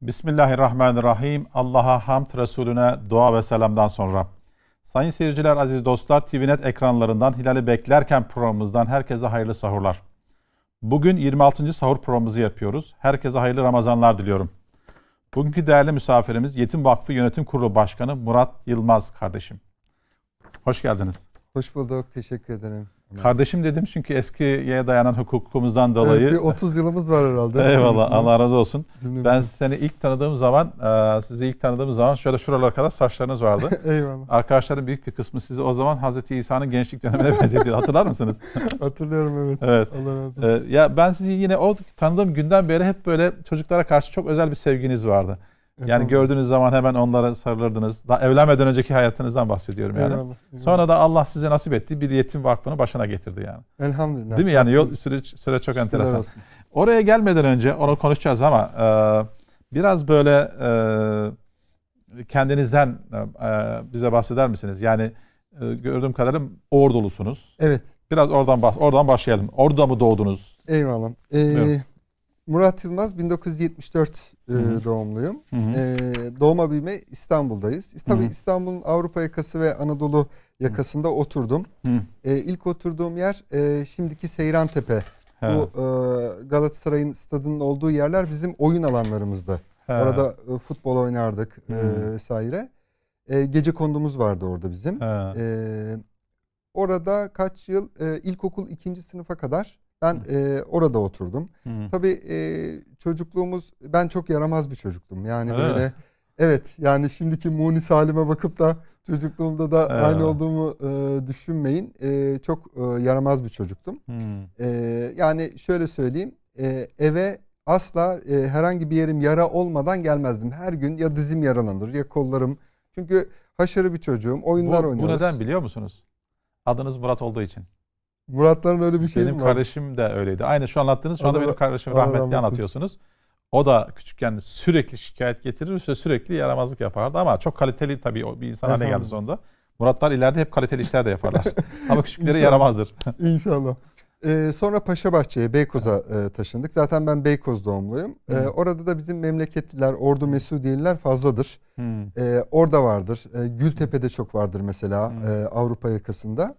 Bismillahirrahmanirrahim. Allah'a hamd Resulüne dua ve selamdan sonra. Sayın seyirciler, aziz dostlar, TVNet ekranlarından Hilali Beklerken programımızdan herkese hayırlı sahurlar. Bugün 26. sahur programımızı yapıyoruz. Herkese hayırlı Ramazanlar diliyorum. Bugünkü değerli misafirimiz Yetim Vakfı Yönetim Kurulu Başkanı Murat Yılmaz kardeşim. Hoş geldiniz. Hoş bulduk, teşekkür ederim. Kardeşim dedim çünkü eskiye dayanan hukukumuzdan dolayı. Evet, bir 30 yılımız var herhalde. Eyvallah Allah razı olsun. Cümlemiz. Ben seni ilk tanıdığım zaman, e, sizi ilk tanıdığım zaman şöyle şuralara kadar saçlarınız vardı. Eyvallah. Arkadaşların büyük bir kısmı sizi o zaman Hazreti İsa'nın gençlik dönemine benzetiyor. Hatırlar mısınız? Hatırlıyorum evet. evet. Allah razı olsun. E, ya ben sizi yine o tanıdığım günden beri hep böyle çocuklara karşı çok özel bir sevginiz vardı. Yani gördüğünüz zaman hemen onlara sarılırdınız. Daha evlenmeden önceki hayatınızdan bahsediyorum yani. Eyvallah. Eyvallah. Sonra da Allah size nasip etti bir yetim vakfını başına getirdi yani. Elhamdülillah. Değil mi? Yani yol süreç, süreç çok enteresan. Oraya gelmeden önce onu konuşacağız ama e, biraz böyle e, kendinizden e, bize bahseder misiniz? Yani e, gördüğüm kadarıyla Ordulusunuz. Evet. Biraz oradan bahs oradan başlayalım. Orada mı doğdunuz? Eyvallah. Ee, Murat Yılmaz 1974 e, doğumluyum. Hı hı. E, ee, doğma büyüme İstanbul'dayız. Tabii İstanbul'un Avrupa yakası ve Anadolu yakasında hı. oturdum. Hı. E, ilk oturduğum yer e, şimdiki Seyran Tepe. Bu e, Galatasaray'ın stadının olduğu yerler bizim oyun alanlarımızdı. He. Orada e, futbol oynardık e, hı. e, vesaire. E, gece kondumuz vardı orada bizim. E, orada kaç yıl e, ilkokul ikinci sınıfa kadar ben e, orada oturdum. Hı. Tabii e, çocukluğumuz ben çok yaramaz bir çocuktum. Yani evet. böyle evet yani şimdiki munis halime bakıp da çocukluğumda da evet. aynı olduğumu e, düşünmeyin. E, çok e, yaramaz bir çocuktum. E, yani şöyle söyleyeyim. E, eve asla e, herhangi bir yerim yara olmadan gelmezdim. Her gün ya dizim yaralanır ya kollarım. Çünkü haşarı bir çocuğum. Oyunlar bu, oynuyoruz. Bu neden biliyor musunuz? Adınız Murat olduğu için. Muratların öyle bir şey benim mi var? kardeşim de öyleydi. Aynı şu anlattığınız şu anda benim kardeşim rahmetli anlatıyorsunuz. O da küçükken sürekli şikayet getirir ve sürekli yaramazlık yapardı ama çok kaliteli tabii o bir insan haline geldi sonunda. Muratlar ileride hep kaliteli işler de yaparlar. ama küçükleri İnşallah. yaramazdır. İnşallah. Ee, sonra Paşabahçe'ye, Beykoz'a e, taşındık. Zaten ben Beykoz doğumluyum. Ee, hmm. orada da bizim memleketliler, Ordu Mesudiyeliler fazladır. Hmm. Ee, orada vardır. Ee, Gültepe'de hmm. çok vardır mesela e, Avrupa yakasında.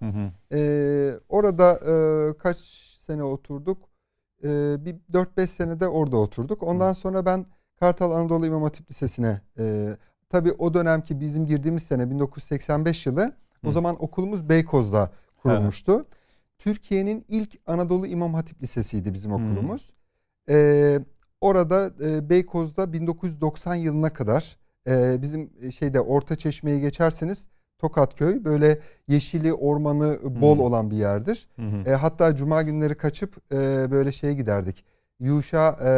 Ee, orada e, kaç sene oturduk? Ee, bir 4-5 senede orada oturduk. Ondan sonra ben Kartal Anadolu İmam Hatip Lisesi'ne... E, tabii o dönemki bizim girdiğimiz sene 1985 yılı. O zaman okulumuz Beykoz'da kurulmuştu. Evet. Türkiye'nin ilk Anadolu İmam Hatip Lisesi'ydi bizim hmm. okulumuz. Hmm. Ee, orada e, Beykoz'da 1990 yılına kadar e, bizim e, şeyde Orta Çeşme'ye geçerseniz Tokatköy böyle yeşili ormanı bol hmm. olan bir yerdir. Hmm. E, hatta cuma günleri kaçıp e, böyle şeye giderdik. Yuşa e,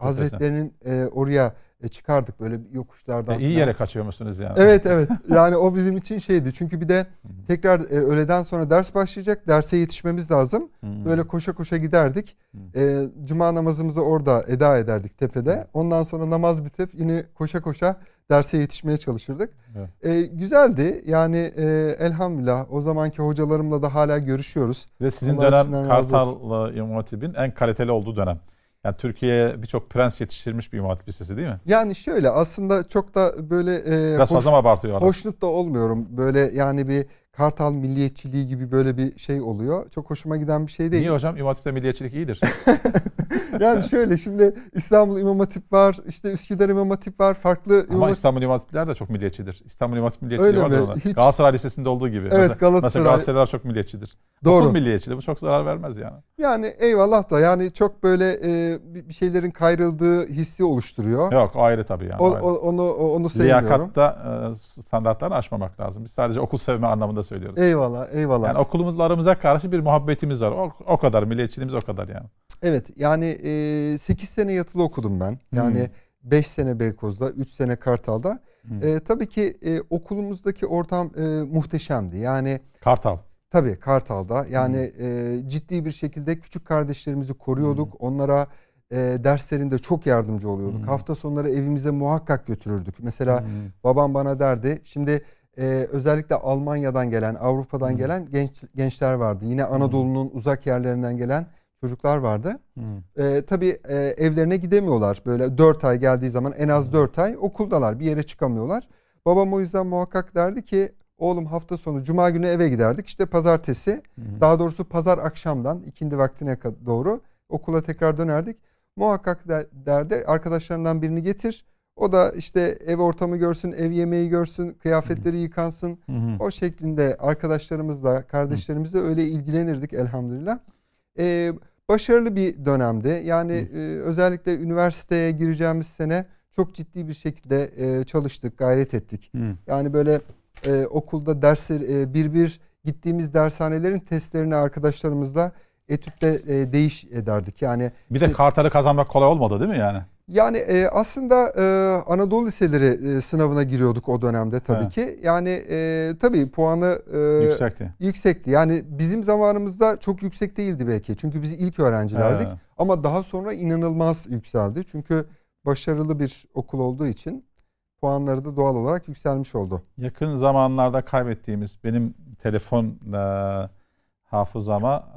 Hazretlerinin e, oraya e çıkardık böyle yokuşlardan. E iyi yere kaçıyor musunuz yani? Evet evet. Yani o bizim için şeydi. Çünkü bir de tekrar e, öğleden sonra ders başlayacak. Derse yetişmemiz lazım. Böyle koşa koşa giderdik. E, Cuma namazımızı orada eda ederdik tepede. Ondan sonra namaz bitip yine koşa koşa derse yetişmeye çalışırdık. Evet. E, güzeldi. Yani e, elhamdülillah o zamanki hocalarımla da hala görüşüyoruz. Ve sizin Onlar dönem Kartal İmam Hatip'in en kaliteli olduğu dönem. Yani Türkiye'ye birçok prens yetiştirmiş bir imam hatip lisesi değil mi? Yani şöyle aslında çok da böyle e, Biraz hoş, fazla mı abartıyor hoşnut da olmuyorum. Böyle yani bir Kartal milliyetçiliği gibi böyle bir şey oluyor. Çok hoşuma giden bir şey değil. Niye hocam? İmam Hatip'te milliyetçilik iyidir. yani şöyle şimdi İstanbul İmam Hatip var, işte Üsküdar İmam Hatip var, farklı Ama Hatip... İstanbul İmam Hatipler de çok milliyetçidir. İstanbul İmam Hatip milliyetçiliği Öyle vardır Hiç... Galatasaray Lisesi'nde olduğu gibi. Evet mesela, Galatasaray. Mesela Galatasaraylar çok milliyetçidir. Doğru. Okul milliyetçidir. Bu çok zarar vermez yani. Yani eyvallah da yani çok böyle e, bir şeylerin kayrıldığı hissi oluşturuyor. Yok ayrı tabii yani. O, ayrı. Onu, onu sevmiyorum. Liyakatta e, standartlarını aşmamak lazım. Biz sadece okul sevme anlamında da söylüyoruz. Eyvallah, eyvallah. Yani okulumuzlarımıza karşı bir muhabbetimiz var. O, o kadar, milliyetçiliğimiz o kadar yani. Evet, yani e, 8 sene yatılı okudum ben. Yani hmm. 5 sene Beykoz'da, 3 sene Kartal'da. Hmm. E, tabii ki e, okulumuzdaki ortam e, muhteşemdi. Yani Kartal. Tabii Kartal'da. Yani hmm. e, ciddi bir şekilde küçük kardeşlerimizi koruyorduk. Hmm. Onlara e, derslerinde çok yardımcı oluyorduk. Hmm. Hafta sonları evimize muhakkak götürürdük. Mesela hmm. babam bana derdi, şimdi e, özellikle Almanya'dan gelen, Avrupa'dan hmm. gelen genç gençler vardı. Yine Anadolu'nun hmm. uzak yerlerinden gelen çocuklar vardı. Hmm. E, tabii e, evlerine gidemiyorlar. Böyle 4 ay geldiği zaman en az 4 ay okuldalar. Bir yere çıkamıyorlar. Babam o yüzden muhakkak derdi ki oğlum hafta sonu cuma günü eve giderdik. İşte pazartesi hmm. daha doğrusu pazar akşamdan ikindi vaktine doğru okula tekrar dönerdik. Muhakkak derdi arkadaşlarından birini getir o da işte ev ortamı görsün, ev yemeği görsün, kıyafetleri yıkansın. Hı hı. O şeklinde arkadaşlarımızla, kardeşlerimizle öyle ilgilenirdik elhamdülillah. Ee, başarılı bir dönemdi. Yani e, özellikle üniversiteye gireceğimiz sene çok ciddi bir şekilde e, çalıştık, gayret ettik. Hı. Yani böyle e, okulda dersler, e, bir bir gittiğimiz dershanelerin testlerini arkadaşlarımızla etütte e, değiş ederdik. Yani bir de e, kartalı kazanmak kolay olmadı değil mi yani? Yani e, aslında e, Anadolu Liseleri e, sınavına giriyorduk o dönemde tabii He. ki. Yani e, tabii puanı e, yüksekti. yüksekti. Yani bizim zamanımızda çok yüksek değildi belki. Çünkü biz ilk öğrencilerdik. He. Ama daha sonra inanılmaz yükseldi. Çünkü başarılı bir okul olduğu için puanları da doğal olarak yükselmiş oldu. Yakın zamanlarda kaybettiğimiz benim telefon e, hafızama,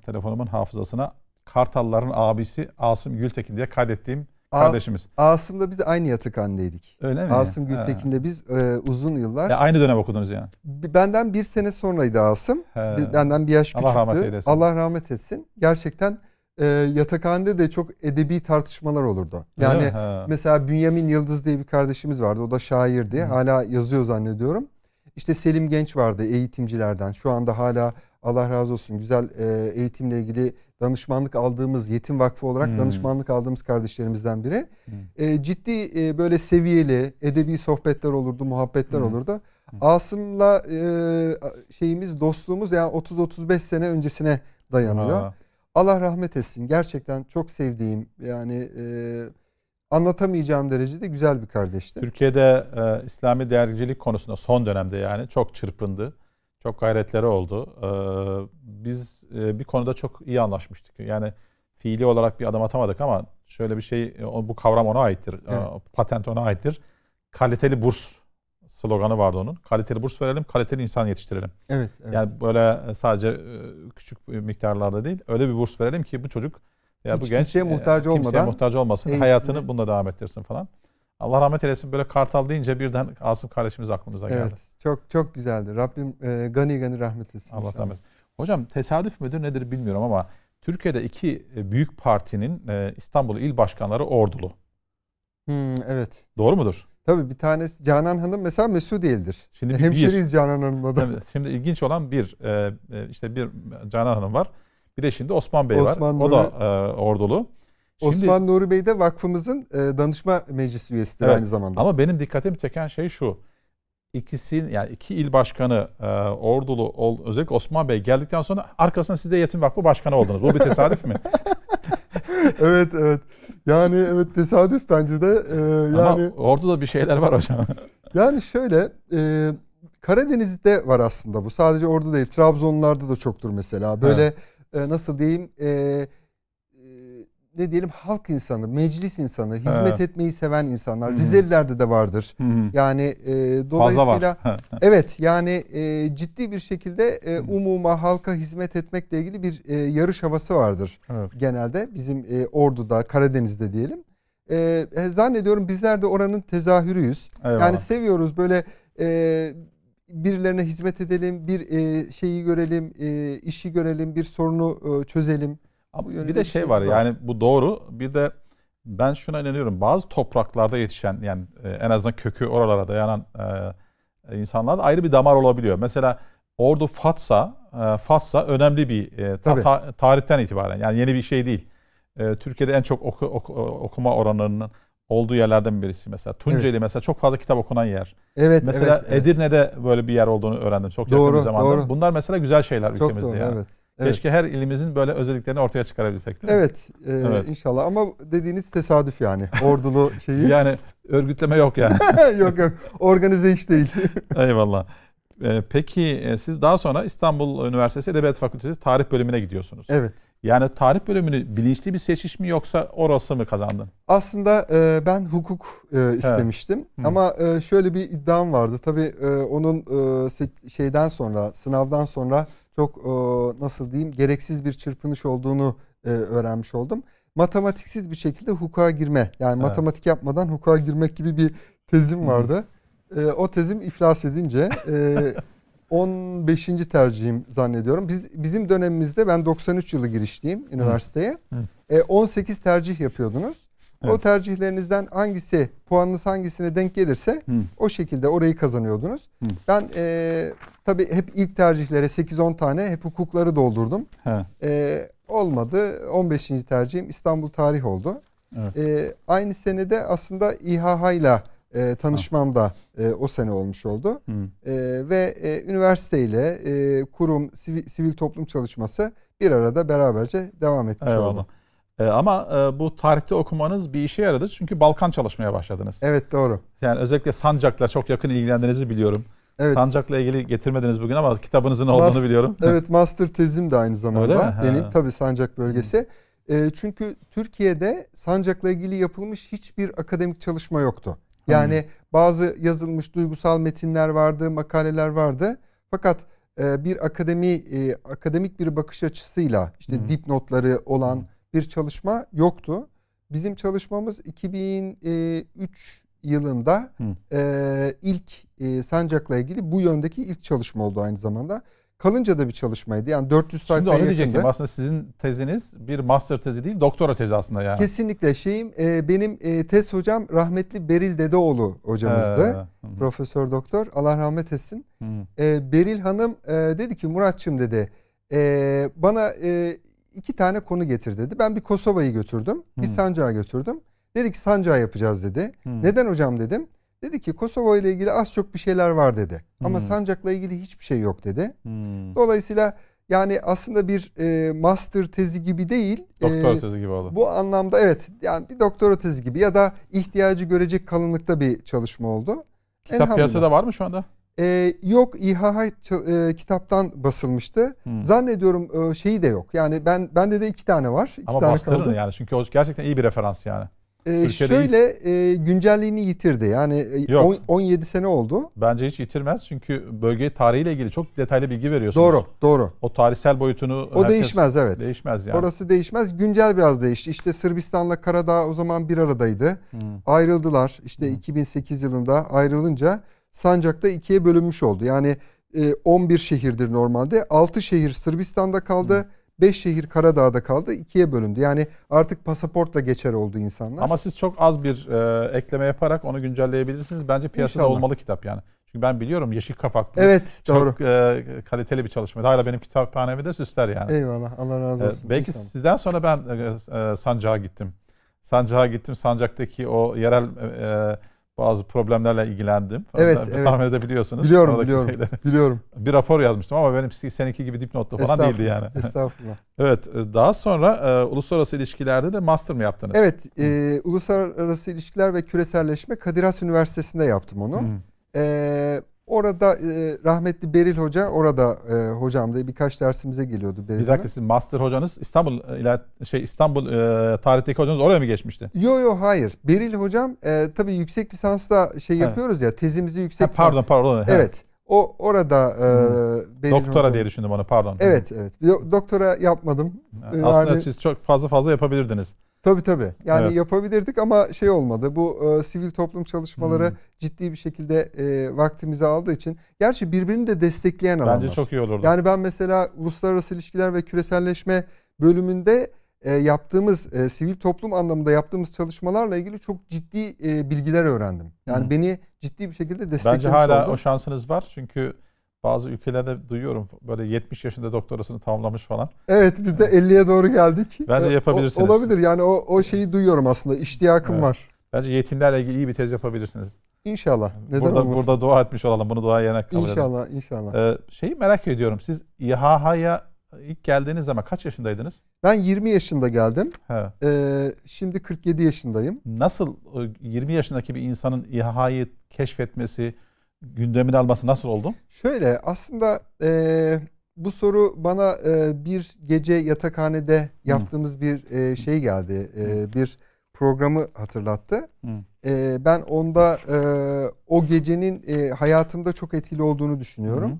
e, telefonumun hafızasına Kartalların abisi Asım Gültekin diye kaydettiğim kardeşimiz. Asım'la biz aynı yatakhanedeydik. Öyle mi? Asım Gültekin'le biz e, uzun yıllar. Ya aynı dönem okudunuz yani. Benden bir sene sonraydı Asım. He. Benden bir yaş küçüktü. Allah rahmet eylesin. Allah rahmet etsin. Gerçekten e, yatakhanede de çok edebi tartışmalar olurdu. Yani mesela Bünyamin Yıldız diye bir kardeşimiz vardı. O da şairdi. Hı. Hala yazıyor zannediyorum. İşte Selim Genç vardı eğitimcilerden. Şu anda hala Allah razı olsun güzel e, eğitimle ilgili danışmanlık aldığımız yetim vakfı olarak hmm. danışmanlık aldığımız kardeşlerimizden biri. Hmm. E, ciddi e, böyle seviyeli edebi sohbetler olurdu, muhabbetler hmm. olurdu. Hmm. Asım'la e, şeyimiz dostluğumuz yani 30-35 sene öncesine dayanıyor. Aa. Allah rahmet etsin. Gerçekten çok sevdiğim yani e, anlatamayacağım derecede güzel bir kardeşti. Türkiye'de e, İslami dergicilik konusunda son dönemde yani çok çırpındı. Çok gayretleri oldu. Ee, biz e, bir konuda çok iyi anlaşmıştık. Yani fiili olarak bir adım atamadık ama şöyle bir şey, e, bu kavram ona aittir. Ee, evet. Patent ona aittir. Kaliteli burs sloganı vardı onun. Kaliteli burs verelim, kaliteli insan yetiştirelim. Evet, evet. Yani böyle e, sadece küçük miktarlarda değil, öyle bir burs verelim ki bu çocuk ya Hiç bu genç kimseye muhtaç olmadan muhtaç olmasın, eğitimine. hayatını bununla devam ettirsin falan. Allah rahmet eylesin böyle Kartal deyince birden Asım kardeşimiz aklımıza geldi. Evet. Çok çok güzeldi. Rabbim e, gani gani rahmet etsin. Allah rahmet Hocam tesadüf müdür nedir bilmiyorum ama Türkiye'de iki e, büyük partinin e, İstanbul il başkanları ordulu. Hmm, evet. Doğru mudur? Tabii bir tanesi Canan Hanım mesela Mesut değildir. Şimdi Hemşeriyiz bir, Canan Hanım'la da. şimdi ilginç olan bir e, e, işte bir Canan Hanım var. Bir de şimdi Osman Bey Osman var. Nuri, o da e, ordulu. Şimdi, Osman Nuri Bey de vakfımızın e, danışma meclis üyesidir evet, aynı zamanda. Ama benim dikkatimi çeken şey şu. İkisin yani iki il başkanı e, Ordulu ol, özellikle Osman Bey geldikten sonra arkasından siz de Yetim Vakfı Başkanı oldunuz. Bu bir tesadüf mi? evet evet. Yani evet tesadüf bence de. Ee, yani Ama Ordu'da bir şeyler var hocam. yani şöyle e, Karadeniz'de var aslında bu. Sadece orada değil. Trabzonlarda da çoktur mesela. Böyle evet. e, nasıl diyeyim? Eee ne diyelim halk insanı, meclis insanı, hizmet evet. etmeyi seven insanlar. Hmm. Rizelilerde de vardır. Hmm. Yani e, dolayısıyla evet yani e, ciddi bir şekilde e, umuma, halka hizmet etmekle ilgili bir e, yarış havası vardır. Evet. Genelde bizim e, Ordu'da, Karadeniz'de diyelim. E, e, zannediyorum bizler de oranın tezahürüyüz. Eyvallah. Yani seviyoruz böyle e, birilerine hizmet edelim, bir e, şeyi görelim, e, işi görelim, bir sorunu e, çözelim. Ama bir de şey, şey var yani bu doğru. Bir de ben şuna inanıyorum. Bazı topraklarda yetişen yani e, en azından kökü oralara dayanan e, insanlarda ayrı bir damar olabiliyor. Mesela Ordu Fatsa, e, Fatsa önemli bir e, ta, ta, tarihten itibaren yani yeni bir şey değil. E, Türkiye'de en çok oku, oku, e, okuma oranlarının olduğu yerlerden birisi mesela. Tunceli evet. mesela çok fazla kitap okunan yer. Evet. Mesela evet, Edirne'de evet. böyle bir yer olduğunu öğrendim çok doğru, yakın bir zamanda. Doğru. Bunlar mesela güzel şeyler çok ülkemizde doğru, yani. Evet. Evet. Keşke her ilimizin böyle özelliklerini ortaya çıkarabilsek değil mi? Evet, e, evet. inşallah ama dediğiniz tesadüf yani ordulu şeyi. yani örgütleme yok yani. yok yok organize iş değil. Eyvallah. E, peki e, siz daha sonra İstanbul Üniversitesi Edebiyat Fakültesi Tarih Bölümüne gidiyorsunuz. Evet. Yani tarih bölümünü bilinçli bir seçiş mi yoksa orası mı kazandın? Aslında e, ben hukuk e, istemiştim evet. ama e, şöyle bir iddiam vardı. Tabii e, onun e, şeyden sonra, sınavdan sonra çok e, nasıl diyeyim gereksiz bir çırpınış olduğunu e, öğrenmiş oldum. Matematiksiz bir şekilde hukuka girme yani evet. matematik yapmadan hukuka girmek gibi bir tezim vardı. e, o tezim iflas edince 15. E, tercihim zannediyorum. Biz bizim dönemimizde ben 93 yılı girişliyim üniversiteye. Hı. E, 18 tercih yapıyordunuz. Evet. O tercihlerinizden hangisi, puanınız hangisine denk gelirse Hı. o şekilde orayı kazanıyordunuz. Hı. Ben e, tabii hep ilk tercihlere 8-10 tane hep hukukları doldurdum. He. E, olmadı. 15. tercihim İstanbul Tarih oldu. Evet. E, aynı senede aslında İHH ile e, tanışmam da e, o sene olmuş oldu. E, ve e, üniversiteyle e, kurum, sivil, sivil toplum çalışması bir arada beraberce devam etmiş Eyvallah. oldu. Ee, ama e, bu tarihte okumanız bir işe yaradı. Çünkü Balkan çalışmaya başladınız. Evet doğru. Yani özellikle Sancak'la çok yakın ilgilendiğinizi biliyorum. Evet. Sancak'la ilgili getirmediniz bugün ama kitabınızın Mas- olduğunu biliyorum. Evet master tezim de aynı zamanda benim. Tabii Sancak bölgesi. E, çünkü Türkiye'de Sancak'la ilgili yapılmış hiçbir akademik çalışma yoktu. Hmm. Yani Hı. bazı yazılmış duygusal metinler vardı, makaleler vardı. Fakat e, bir akademi e, akademik bir bakış açısıyla işte Hı. Hmm. dipnotları olan Hı bir çalışma yoktu. Bizim çalışmamız 2003 yılında e, ilk e, Sancak'la ilgili bu yöndeki ilk çalışma oldu aynı zamanda. Kalınca da bir çalışmaydı. Yani 400 sayfa Şimdi onu yakında. diyecektim. Aslında sizin teziniz bir master tezi değil, doktora tezi aslında yani. Kesinlikle şeyim e, benim e, tez hocam rahmetli Beril Dedeoğlu hocamızdı. Ee, Profesör doktor. Allah rahmet etsin. Hı. E, Beril Hanım e, dedi ki Muratçım dedi. E, bana e, iki tane konu getir dedi. Ben bir Kosova'yı götürdüm. Hmm. Bir sancağı götürdüm. Dedi ki sancağı yapacağız dedi. Hmm. Neden hocam dedim. Dedi ki Kosova ile ilgili az çok bir şeyler var dedi. Hmm. Ama sancakla ilgili hiçbir şey yok dedi. Hmm. Dolayısıyla yani aslında bir e, master tezi gibi değil. E, doktora e, tezi gibi oldu. Bu anlamda evet yani bir doktora tezi gibi ya da ihtiyacı görecek kalınlıkta bir çalışma oldu. Kitap piyasada var mı şu anda? E, yok İHH e, kitaptan basılmıştı. Hmm. Zannediyorum e, şeyi de yok. Yani ben bende de iki tane var. İki Ama tane bastırın kaldı. yani çünkü o gerçekten iyi bir referans yani. E, şöyle e, güncelliğini yitirdi. Yani e, Yok. On, 17 sene oldu. Bence hiç yitirmez çünkü bölge tarihiyle ilgili çok detaylı bilgi veriyorsunuz. Doğru, doğru. O tarihsel boyutunu O değişmez evet. Değişmez yani. Orası değişmez. Güncel biraz değişti. İşte Sırbistan'la Karadağ o zaman bir aradaydı. Hmm. Ayrıldılar. İşte hmm. 2008 yılında ayrılınca Sancak'ta ikiye bölünmüş oldu. Yani e, 11 şehirdir normalde. 6 şehir Sırbistan'da kaldı. Hı. 5 şehir Karadağ'da kaldı. ikiye bölündü. Yani artık pasaportla geçer oldu insanlar. Ama siz çok az bir e, ekleme yaparak onu güncelleyebilirsiniz. Bence piyasada İnşallah. olmalı kitap yani. Çünkü ben biliyorum yeşil kapaklı. Evet doğru. Çok e, kaliteli bir çalışma. Hala benim kitaphanemi de süsler yani. Eyvallah Allah razı e, olsun. E, belki İnşallah. sizden sonra ben e, e, sancağa gittim. Sancağa gittim. Sancaktaki o yerel e, e bazı problemlerle ilgilendim. Evet, evet. Tahmin edebiliyorsunuz. Biliyorum, biliyorum. Şeyleri. Biliyorum. bir rapor yazmıştım ama benim seninki gibi dipnotlu falan değildi yani. Estağfurullah. evet, e, daha sonra e, uluslararası ilişkilerde de master mı yaptınız? Evet, e, uluslararası ilişkiler ve küreselleşme Kadir Has Üniversitesi'nde yaptım onu. Hı. E, Orada e, rahmetli Beril Hoca orada e, hocamdı. Birkaç dersimize geliyordu Beril Bir dakika sizin master hocanız İstanbul e, şey İstanbul e, tarihteki hocanız oraya mı geçmişti? Yok yok hayır. Beril hocam e, tabii yüksek lisansla şey yapıyoruz ya tezimizi yüksek ha, pardon pardon. Evet. evet. O orada e, Beril doktora hocam. diye düşündüm onu pardon. Evet evet. Doktora yapmadım. Aslında yani, siz çok fazla fazla yapabilirdiniz. Tabii tabii. Yani evet. yapabilirdik ama şey olmadı. Bu e, sivil toplum çalışmaları hmm. ciddi bir şekilde e, vaktimizi aldığı için. Gerçi birbirini de destekleyen Bence alanlar. Bence çok iyi olurdu. Yani ben mesela uluslararası ilişkiler ve küreselleşme bölümünde e, yaptığımız e, sivil toplum anlamında yaptığımız çalışmalarla ilgili çok ciddi e, bilgiler öğrendim. Yani hmm. beni ciddi bir şekilde desteklemiş Bence hala oldu. o şansınız var çünkü bazı ülkelerde duyuyorum böyle 70 yaşında doktorasını tamamlamış falan. Evet biz de 50'ye doğru geldik. Bence ee, yapabilirsiniz. O, olabilir yani o, o şeyi duyuyorum aslında iştiyakım evet. var. Bence yetimlerle ilgili iyi bir tez yapabilirsiniz. İnşallah. Neden burada, olmasın? burada dua etmiş olalım. Bunu dua yana kabul İnşallah, edelim. inşallah. Ee, şeyi merak ediyorum. Siz İHH'ya ilk geldiğiniz zaman kaç yaşındaydınız? Ben 20 yaşında geldim. He. Ee, şimdi 47 yaşındayım. Nasıl 20 yaşındaki bir insanın İHH'yı keşfetmesi, gündemini alması nasıl oldu? Şöyle aslında e, bu soru bana e, bir gece yatakhanede yaptığımız Hı. bir e, şey geldi. E, bir programı hatırlattı. E, ben onda e, o gecenin e, hayatımda çok etkili olduğunu düşünüyorum.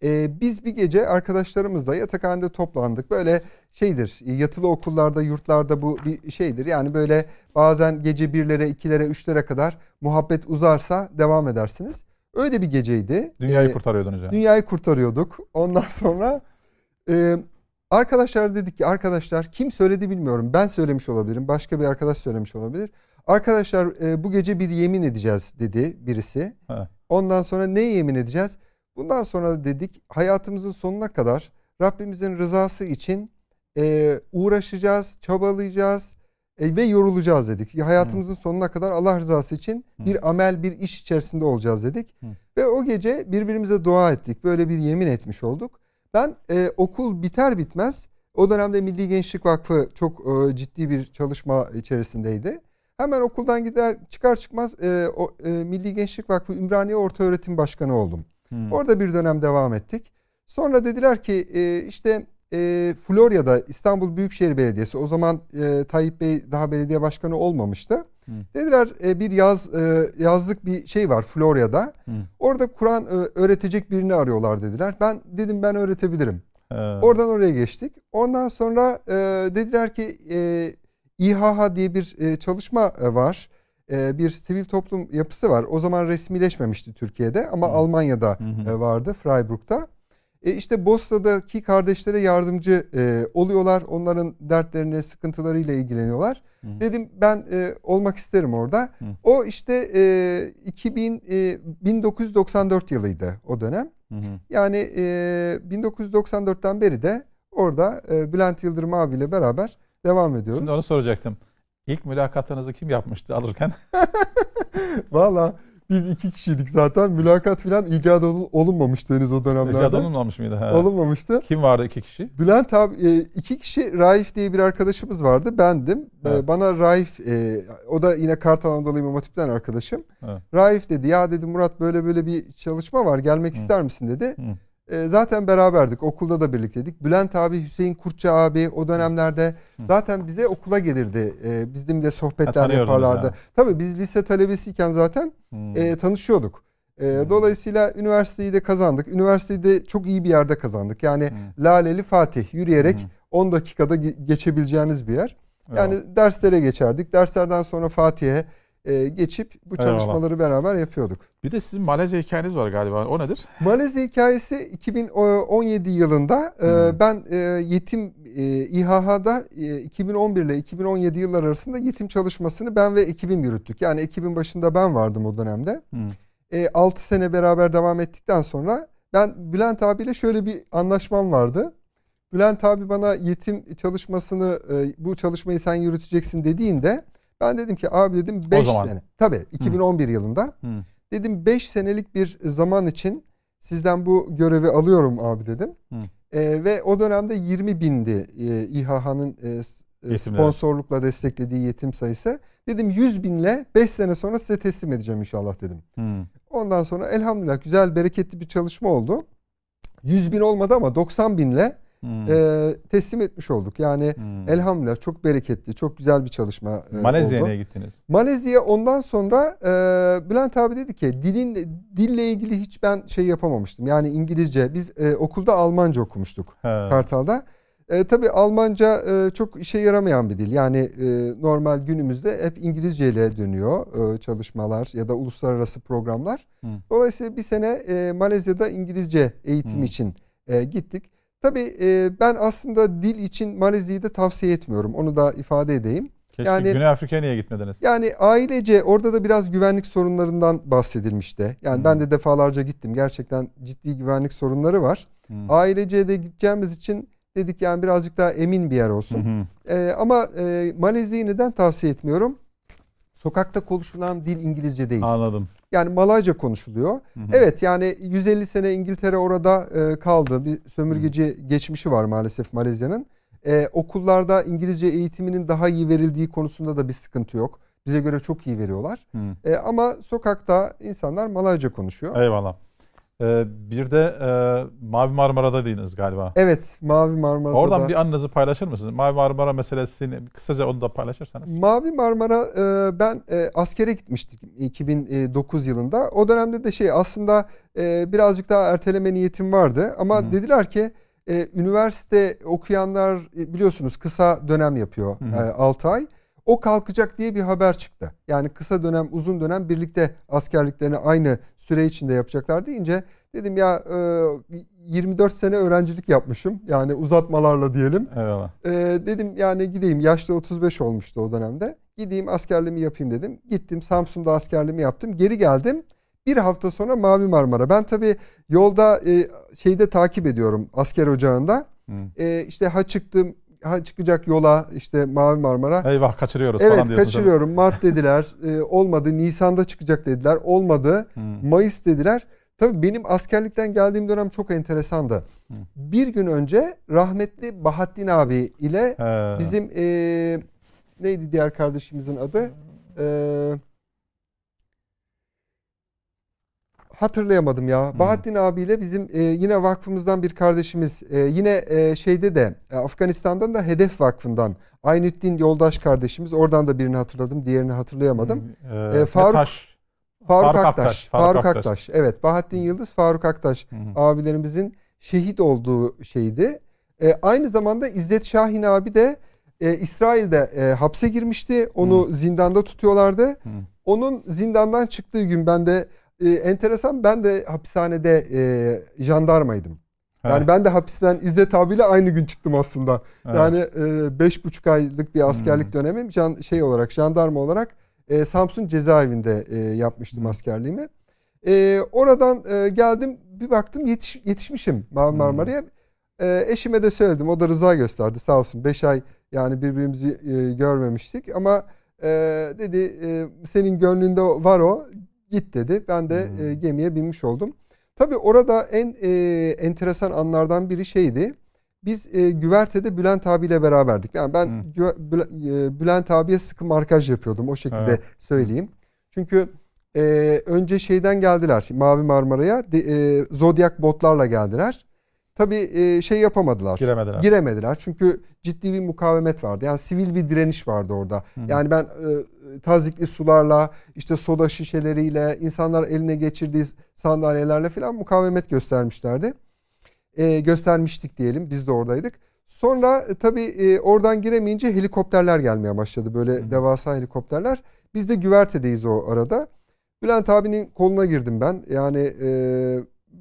Hı. E, biz bir gece arkadaşlarımızla yatakhanede toplandık. Böyle şeydir e, yatılı okullarda yurtlarda bu bir şeydir. Yani böyle bazen gece birlere ikilere üçlere kadar muhabbet uzarsa devam edersiniz. Öyle bir geceydi. Dünyayı ee, kurtarıyordunuz yani. Dünyayı kurtarıyorduk. Ondan sonra e, arkadaşlar dedik ki arkadaşlar kim söyledi bilmiyorum. Ben söylemiş olabilirim. Başka bir arkadaş söylemiş olabilir. Arkadaşlar e, bu gece bir yemin edeceğiz dedi birisi. He. Ondan sonra ne yemin edeceğiz? Bundan sonra dedik hayatımızın sonuna kadar Rabbimizin rızası için e, uğraşacağız, çabalayacağız, e, ve yorulacağız dedik. hayatımızın hmm. sonuna kadar Allah rızası için hmm. bir amel, bir iş içerisinde olacağız dedik. Hmm. Ve o gece birbirimize dua ettik. Böyle bir yemin etmiş olduk. Ben e, okul biter bitmez o dönemde Milli Gençlik Vakfı çok e, ciddi bir çalışma içerisindeydi. Hemen okuldan gider çıkar çıkmaz e, o, e, Milli Gençlik Vakfı Ümraniye Orta Öğretim Başkanı oldum. Hmm. Orada bir dönem devam ettik. Sonra dediler ki e, işte e, Florya'da İstanbul Büyükşehir Belediyesi o zaman e, Tayyip Bey daha belediye başkanı olmamıştı. Hı. Dediler e, bir yaz e, yazlık bir şey var Florya'da. Hı. Orada Kur'an e, öğretecek birini arıyorlar dediler. Ben dedim ben öğretebilirim. Ee. Oradan oraya geçtik. Ondan sonra e, dediler ki e, İHH diye bir e, çalışma e, var. E, bir sivil toplum yapısı var. O zaman resmileşmemişti Türkiye'de ama Hı. Almanya'da Hı. E, vardı Freiburg'da. E işte Bosna'daki kardeşlere yardımcı e, oluyorlar. Onların dertlerine, sıkıntılarıyla ilgileniyorlar. Hı hı. Dedim ben e, olmak isterim orada. Hı. O işte e, 2000 e, 1994 yılıydı o dönem. Hı hı. Yani e, 1994'ten beri de orada e, Bülent Yıldırım abiyle beraber devam ediyoruz. Şimdi onu soracaktım. İlk mülakatınızı kim yapmıştı alırken? Valla biz iki kişiydik zaten. Mülakat falan icat olunmamıştı henüz o dönemlerde. İcat olunmamış mıydı? He. Olunmamıştı. Kim vardı iki kişi? Bülent abi e, iki kişi Raif diye bir arkadaşımız vardı. Bendim. E, evet. Bana Raif e, o da yine Kartal Anadolu İmam Hatip'ten arkadaşım. Evet. Raif dedi ya dedi Murat böyle böyle bir çalışma var gelmek Hı. ister misin dedi. Hı. Ee, zaten beraberdik. Okulda da birlikteydik. Bülent abi, Hüseyin Kurtça abi o dönemlerde zaten bize okula gelirdi. E, de sohbetler yaparlardı. Ya. Tabii biz lise talebesiyken zaten hmm. tanışıyorduk. Ee, dolayısıyla üniversiteyi de kazandık. Üniversiteyi de çok iyi bir yerde kazandık. Yani hmm. Laleli Fatih yürüyerek hmm. 10 dakikada geçebileceğiniz bir yer. Yani evet. derslere geçerdik. Derslerden sonra Fatih'e e, geçip bu çalışmaları Eyvallah. beraber yapıyorduk. Bir de sizin Malezya hikayeniz var galiba. O nedir? Malezya hikayesi 2017 yılında e, hmm. ben e, yetim e, İHH'da 2011 e, ile 2017 yıllar arasında yetim çalışmasını ben ve ekibim yürüttük. Yani ekibin başında ben vardım o dönemde. Hmm. 6 sene beraber devam ettikten sonra ben Bülent abiyle şöyle bir anlaşmam vardı. Bülent abi bana yetim çalışmasını bu çalışmayı sen yürüteceksin dediğinde ben dedim ki abi dedim 5 sene. Tabii 2011 Hı. yılında. Hı. Dedim 5 senelik bir zaman için sizden bu görevi alıyorum abi dedim. E, ve o dönemde 20 bindi e, İHH'nın e, e sponsorlukla desteklediği yetim sayısı. Dedim 100 binle 5 sene sonra size teslim edeceğim inşallah dedim. Hmm. Ondan sonra elhamdülillah güzel bereketli bir çalışma oldu. 100 bin olmadı ama 90 binle e, teslim etmiş olduk. Yani hmm. elhamdülillah çok bereketli, çok güzel bir çalışma e, Malezya'ya gittiniz. Malezya ondan sonra e, Bülent abi dedi ki dilin dille ilgili hiç ben şey yapamamıştım. Yani İngilizce biz e, okulda Almanca okumuştuk He. Kartal'da. E, tabii Almanca e, çok işe yaramayan bir dil. Yani e, normal günümüzde hep İngilizce ile dönüyor e, çalışmalar ya da uluslararası programlar. Hı. Hmm. Dolayısıyla bir sene e, Malezya'da İngilizce eğitim Hı. Hmm. için e, gittik. Tabii e, ben aslında dil için Malezya'yı da tavsiye etmiyorum. Onu da ifade edeyim. Keşke yani, Güney Afrika'ya niye gitmediniz? Yani ailece orada da biraz güvenlik sorunlarından bahsedilmişti. Yani hmm. ben de defalarca gittim. Gerçekten ciddi güvenlik sorunları var. Hmm. Ailece de gideceğimiz için dedik yani birazcık daha emin bir yer olsun. Hmm. Ee, ama e, Malezya'yı neden tavsiye etmiyorum? Sokakta konuşulan dil İngilizce değil. Anladım. Yani Malayca konuşuluyor. Hı hı. Evet yani 150 sene İngiltere orada e, kaldı. Bir sömürgeci hı. geçmişi var maalesef Malezya'nın. E, okullarda İngilizce eğitiminin daha iyi verildiği konusunda da bir sıkıntı yok. Bize göre çok iyi veriyorlar. Hı. E, ama sokakta insanlar Malayca konuşuyor. Eyvallah. Ee, bir de e, Mavi Marmara'da değiniz galiba. Evet, Mavi Marmara'da. Oradan da. bir anınızı paylaşır mısınız? Mavi Marmara meselesini kısaca onu da paylaşırsanız. Mavi Marmara e, ben e, askere gitmiştik 2009 yılında. O dönemde de şey aslında e, birazcık daha erteleme niyetim vardı ama hmm. dediler ki e, üniversite okuyanlar e, biliyorsunuz kısa dönem yapıyor hmm. e, 6 ay. O kalkacak diye bir haber çıktı. Yani kısa dönem uzun dönem birlikte askerliklerine aynı süre içinde yapacaklar deyince dedim ya 24 e, sene öğrencilik yapmışım. Yani uzatmalarla diyelim. Eyvallah. E, dedim yani gideyim. Yaşta 35 olmuştu o dönemde. Gideyim askerliğimi yapayım dedim. Gittim Samsun'da askerliğimi yaptım. Geri geldim. Bir hafta sonra Mavi Marmara. Ben tabii yolda e, şeyde takip ediyorum asker ocağında. Hı. E, işte ha çıktım çıkacak yola işte Mavi Marmara. Eyvah kaçırıyoruz evet, falan diyorsunuz. Evet kaçırıyorum. Mart dediler. e, olmadı. Nisan'da çıkacak dediler. Olmadı. Hmm. Mayıs dediler. Tabii benim askerlikten geldiğim dönem çok enteresandı. Hmm. Bir gün önce rahmetli Bahattin abi ile He. bizim e, neydi diğer kardeşimizin adı? Eee hatırlayamadım ya. Hmm. Bahattin abiyle bizim e, yine vakfımızdan bir kardeşimiz e, yine e, şeyde de e, Afganistan'dan da Hedef Vakfı'ndan Aynüddin yoldaş kardeşimiz oradan da birini hatırladım diğerini hatırlayamadım. Hmm. Ee, e, e Faruk Taş. Faruk, Aktaş. Faruk, Aktaş. Evet Bahattin hmm. Yıldız, Faruk Aktaş hı hmm. abilerimizin şehit olduğu şeydi. E, aynı zamanda İzzet Şahin abi de e, İsrail'de e, hapse girmişti. Onu hı. Hmm. zindanda tutuyorlardı. Hı. Onun zindandan çıktığı gün ben de e, enteresan ben de hapishanede e, jandarmaydım. He. Yani ben de hapisten İzzet abiyle aynı gün çıktım aslında. He. Yani e, beş buçuk aylık bir askerlik hmm. dönemim can, şey olarak jandarma olarak e, Samsun cezaevinde e, yapmıştım hmm. askerliğimi. E, oradan e, geldim bir baktım yetiş, yetişmişim hmm. Marmara'ya. Hmm. E, eşime de söyledim o da rıza gösterdi sağ olsun. Beş ay yani birbirimizi e, görmemiştik ama e, dedi e, senin gönlünde var o git dedi. Ben de hmm. e, gemiye binmiş oldum. Tabii orada en e, enteresan anlardan biri şeydi. Biz e, güvertede Bülent abiyle beraberdik. Yani ben hmm. Gü, e, Bülent abiye sıkı markaj yapıyordum o şekilde evet. Hmm. söyleyeyim. Çünkü e, önce şeyden geldiler Mavi Marmara'ya e, Zodiac botlarla geldiler. Tabii şey yapamadılar. Giremediler. Giremediler. Çünkü ciddi bir mukavemet vardı. Yani sivil bir direniş vardı orada. Hı hı. Yani ben tazikli sularla, işte soda şişeleriyle, insanlar eline geçirdiği sandalyelerle falan mukavemet göstermişlerdi. E, göstermiştik diyelim. Biz de oradaydık. Sonra e, tabii e, oradan giremeyince helikopterler gelmeye başladı. Böyle hı hı. devasa helikopterler. Biz de güvertedeyiz o arada. Bülent abinin koluna girdim ben. Yani e,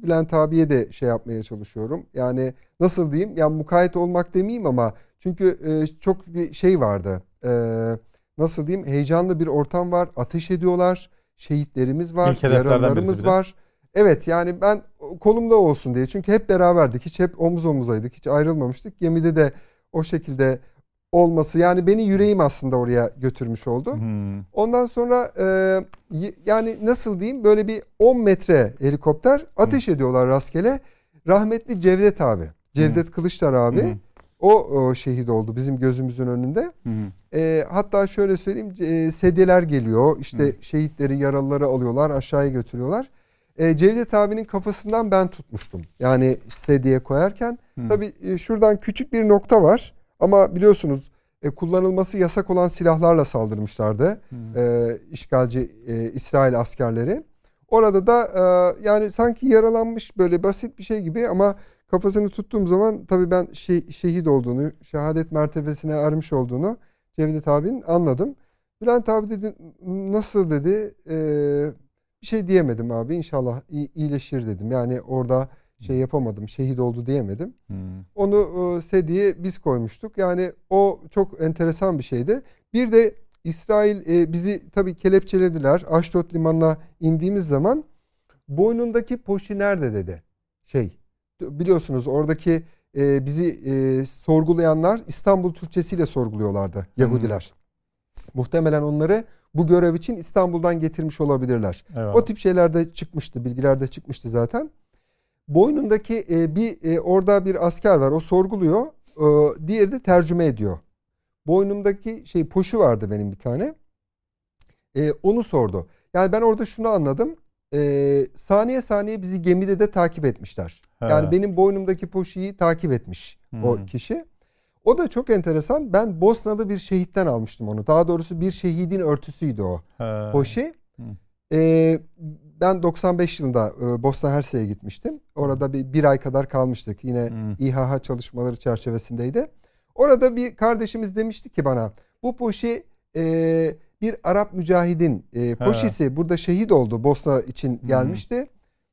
Bülent abiye de şey yapmaya çalışıyorum. Yani nasıl diyeyim? Yani mukayet olmak demeyeyim ama çünkü e, çok bir şey vardı. E, nasıl diyeyim? Heyecanlı bir ortam var. Ateş ediyorlar. Şehitlerimiz var. Yaralarımız var. Evet yani ben kolumda olsun diye. Çünkü hep beraberdik. Hiç hep omuz omuzaydık. Hiç ayrılmamıştık. Gemide de o şekilde olması yani beni yüreğim aslında oraya götürmüş oldu. Hmm. Ondan sonra e, yani nasıl diyeyim böyle bir 10 metre helikopter ateş hmm. ediyorlar rastgele. Rahmetli Cevdet abi, Cevdet hmm. Kılıçlar abi hmm. o, o şehit oldu bizim gözümüzün önünde. Hmm. E, hatta şöyle söyleyeyim e, sedyeler geliyor işte hmm. şehitleri yaralıları alıyorlar aşağıya götürüyorlar. E, Cevdet abinin kafasından ben tutmuştum yani sedye koyarken. Hmm. Tabii e, şuradan küçük bir nokta var ama biliyorsunuz e, kullanılması yasak olan silahlarla saldırmışlardı hmm. e, işgalci e, İsrail askerleri. Orada da e, yani sanki yaralanmış böyle basit bir şey gibi ama kafasını tuttuğum zaman tabii ben şey, şehit olduğunu, şehadet mertebesine ermiş olduğunu Cevdet abinin anladım. Bülent abi dedi nasıl dedi e, bir şey diyemedim abi inşallah iyileşir dedim. Yani orada şey yapamadım, şehit oldu diyemedim. Hmm. Onu e, SEDİ'ye biz koymuştuk. Yani o çok enteresan bir şeydi. Bir de İsrail e, bizi tabii kelepçelediler. Ashdod limanına indiğimiz zaman boynundaki poşi nerede dedi. Şey biliyorsunuz oradaki e, bizi e, sorgulayanlar İstanbul Türkçesiyle sorguluyorlardı hmm. Muhtemelen onları bu görev için İstanbul'dan getirmiş olabilirler. Evet. O tip şeyler de çıkmıştı, bilgilerde çıkmıştı zaten boynundaki e, bir e, orada bir asker var. O sorguluyor. E, diğeri de tercüme ediyor. Boynumdaki şey poşu vardı benim bir tane. E, onu sordu. Yani ben orada şunu anladım. E, saniye saniye bizi gemide de takip etmişler. He. Yani benim boynumdaki poşuyu takip etmiş hmm. o kişi. O da çok enteresan. Ben Bosnalı bir şehitten almıştım onu. Daha doğrusu bir şehidin örtüsüydü o. He. Poşi. Ee, ben 95 yılında e, Bosna Hersek'e gitmiştim. Orada bir, bir ay kadar kalmıştık. Yine hmm. İHH çalışmaları çerçevesindeydi. Orada bir kardeşimiz demişti ki bana bu poşi e, bir Arap mücahidin e, poşisi He. burada şehit oldu Bosna için gelmişti. Hmm.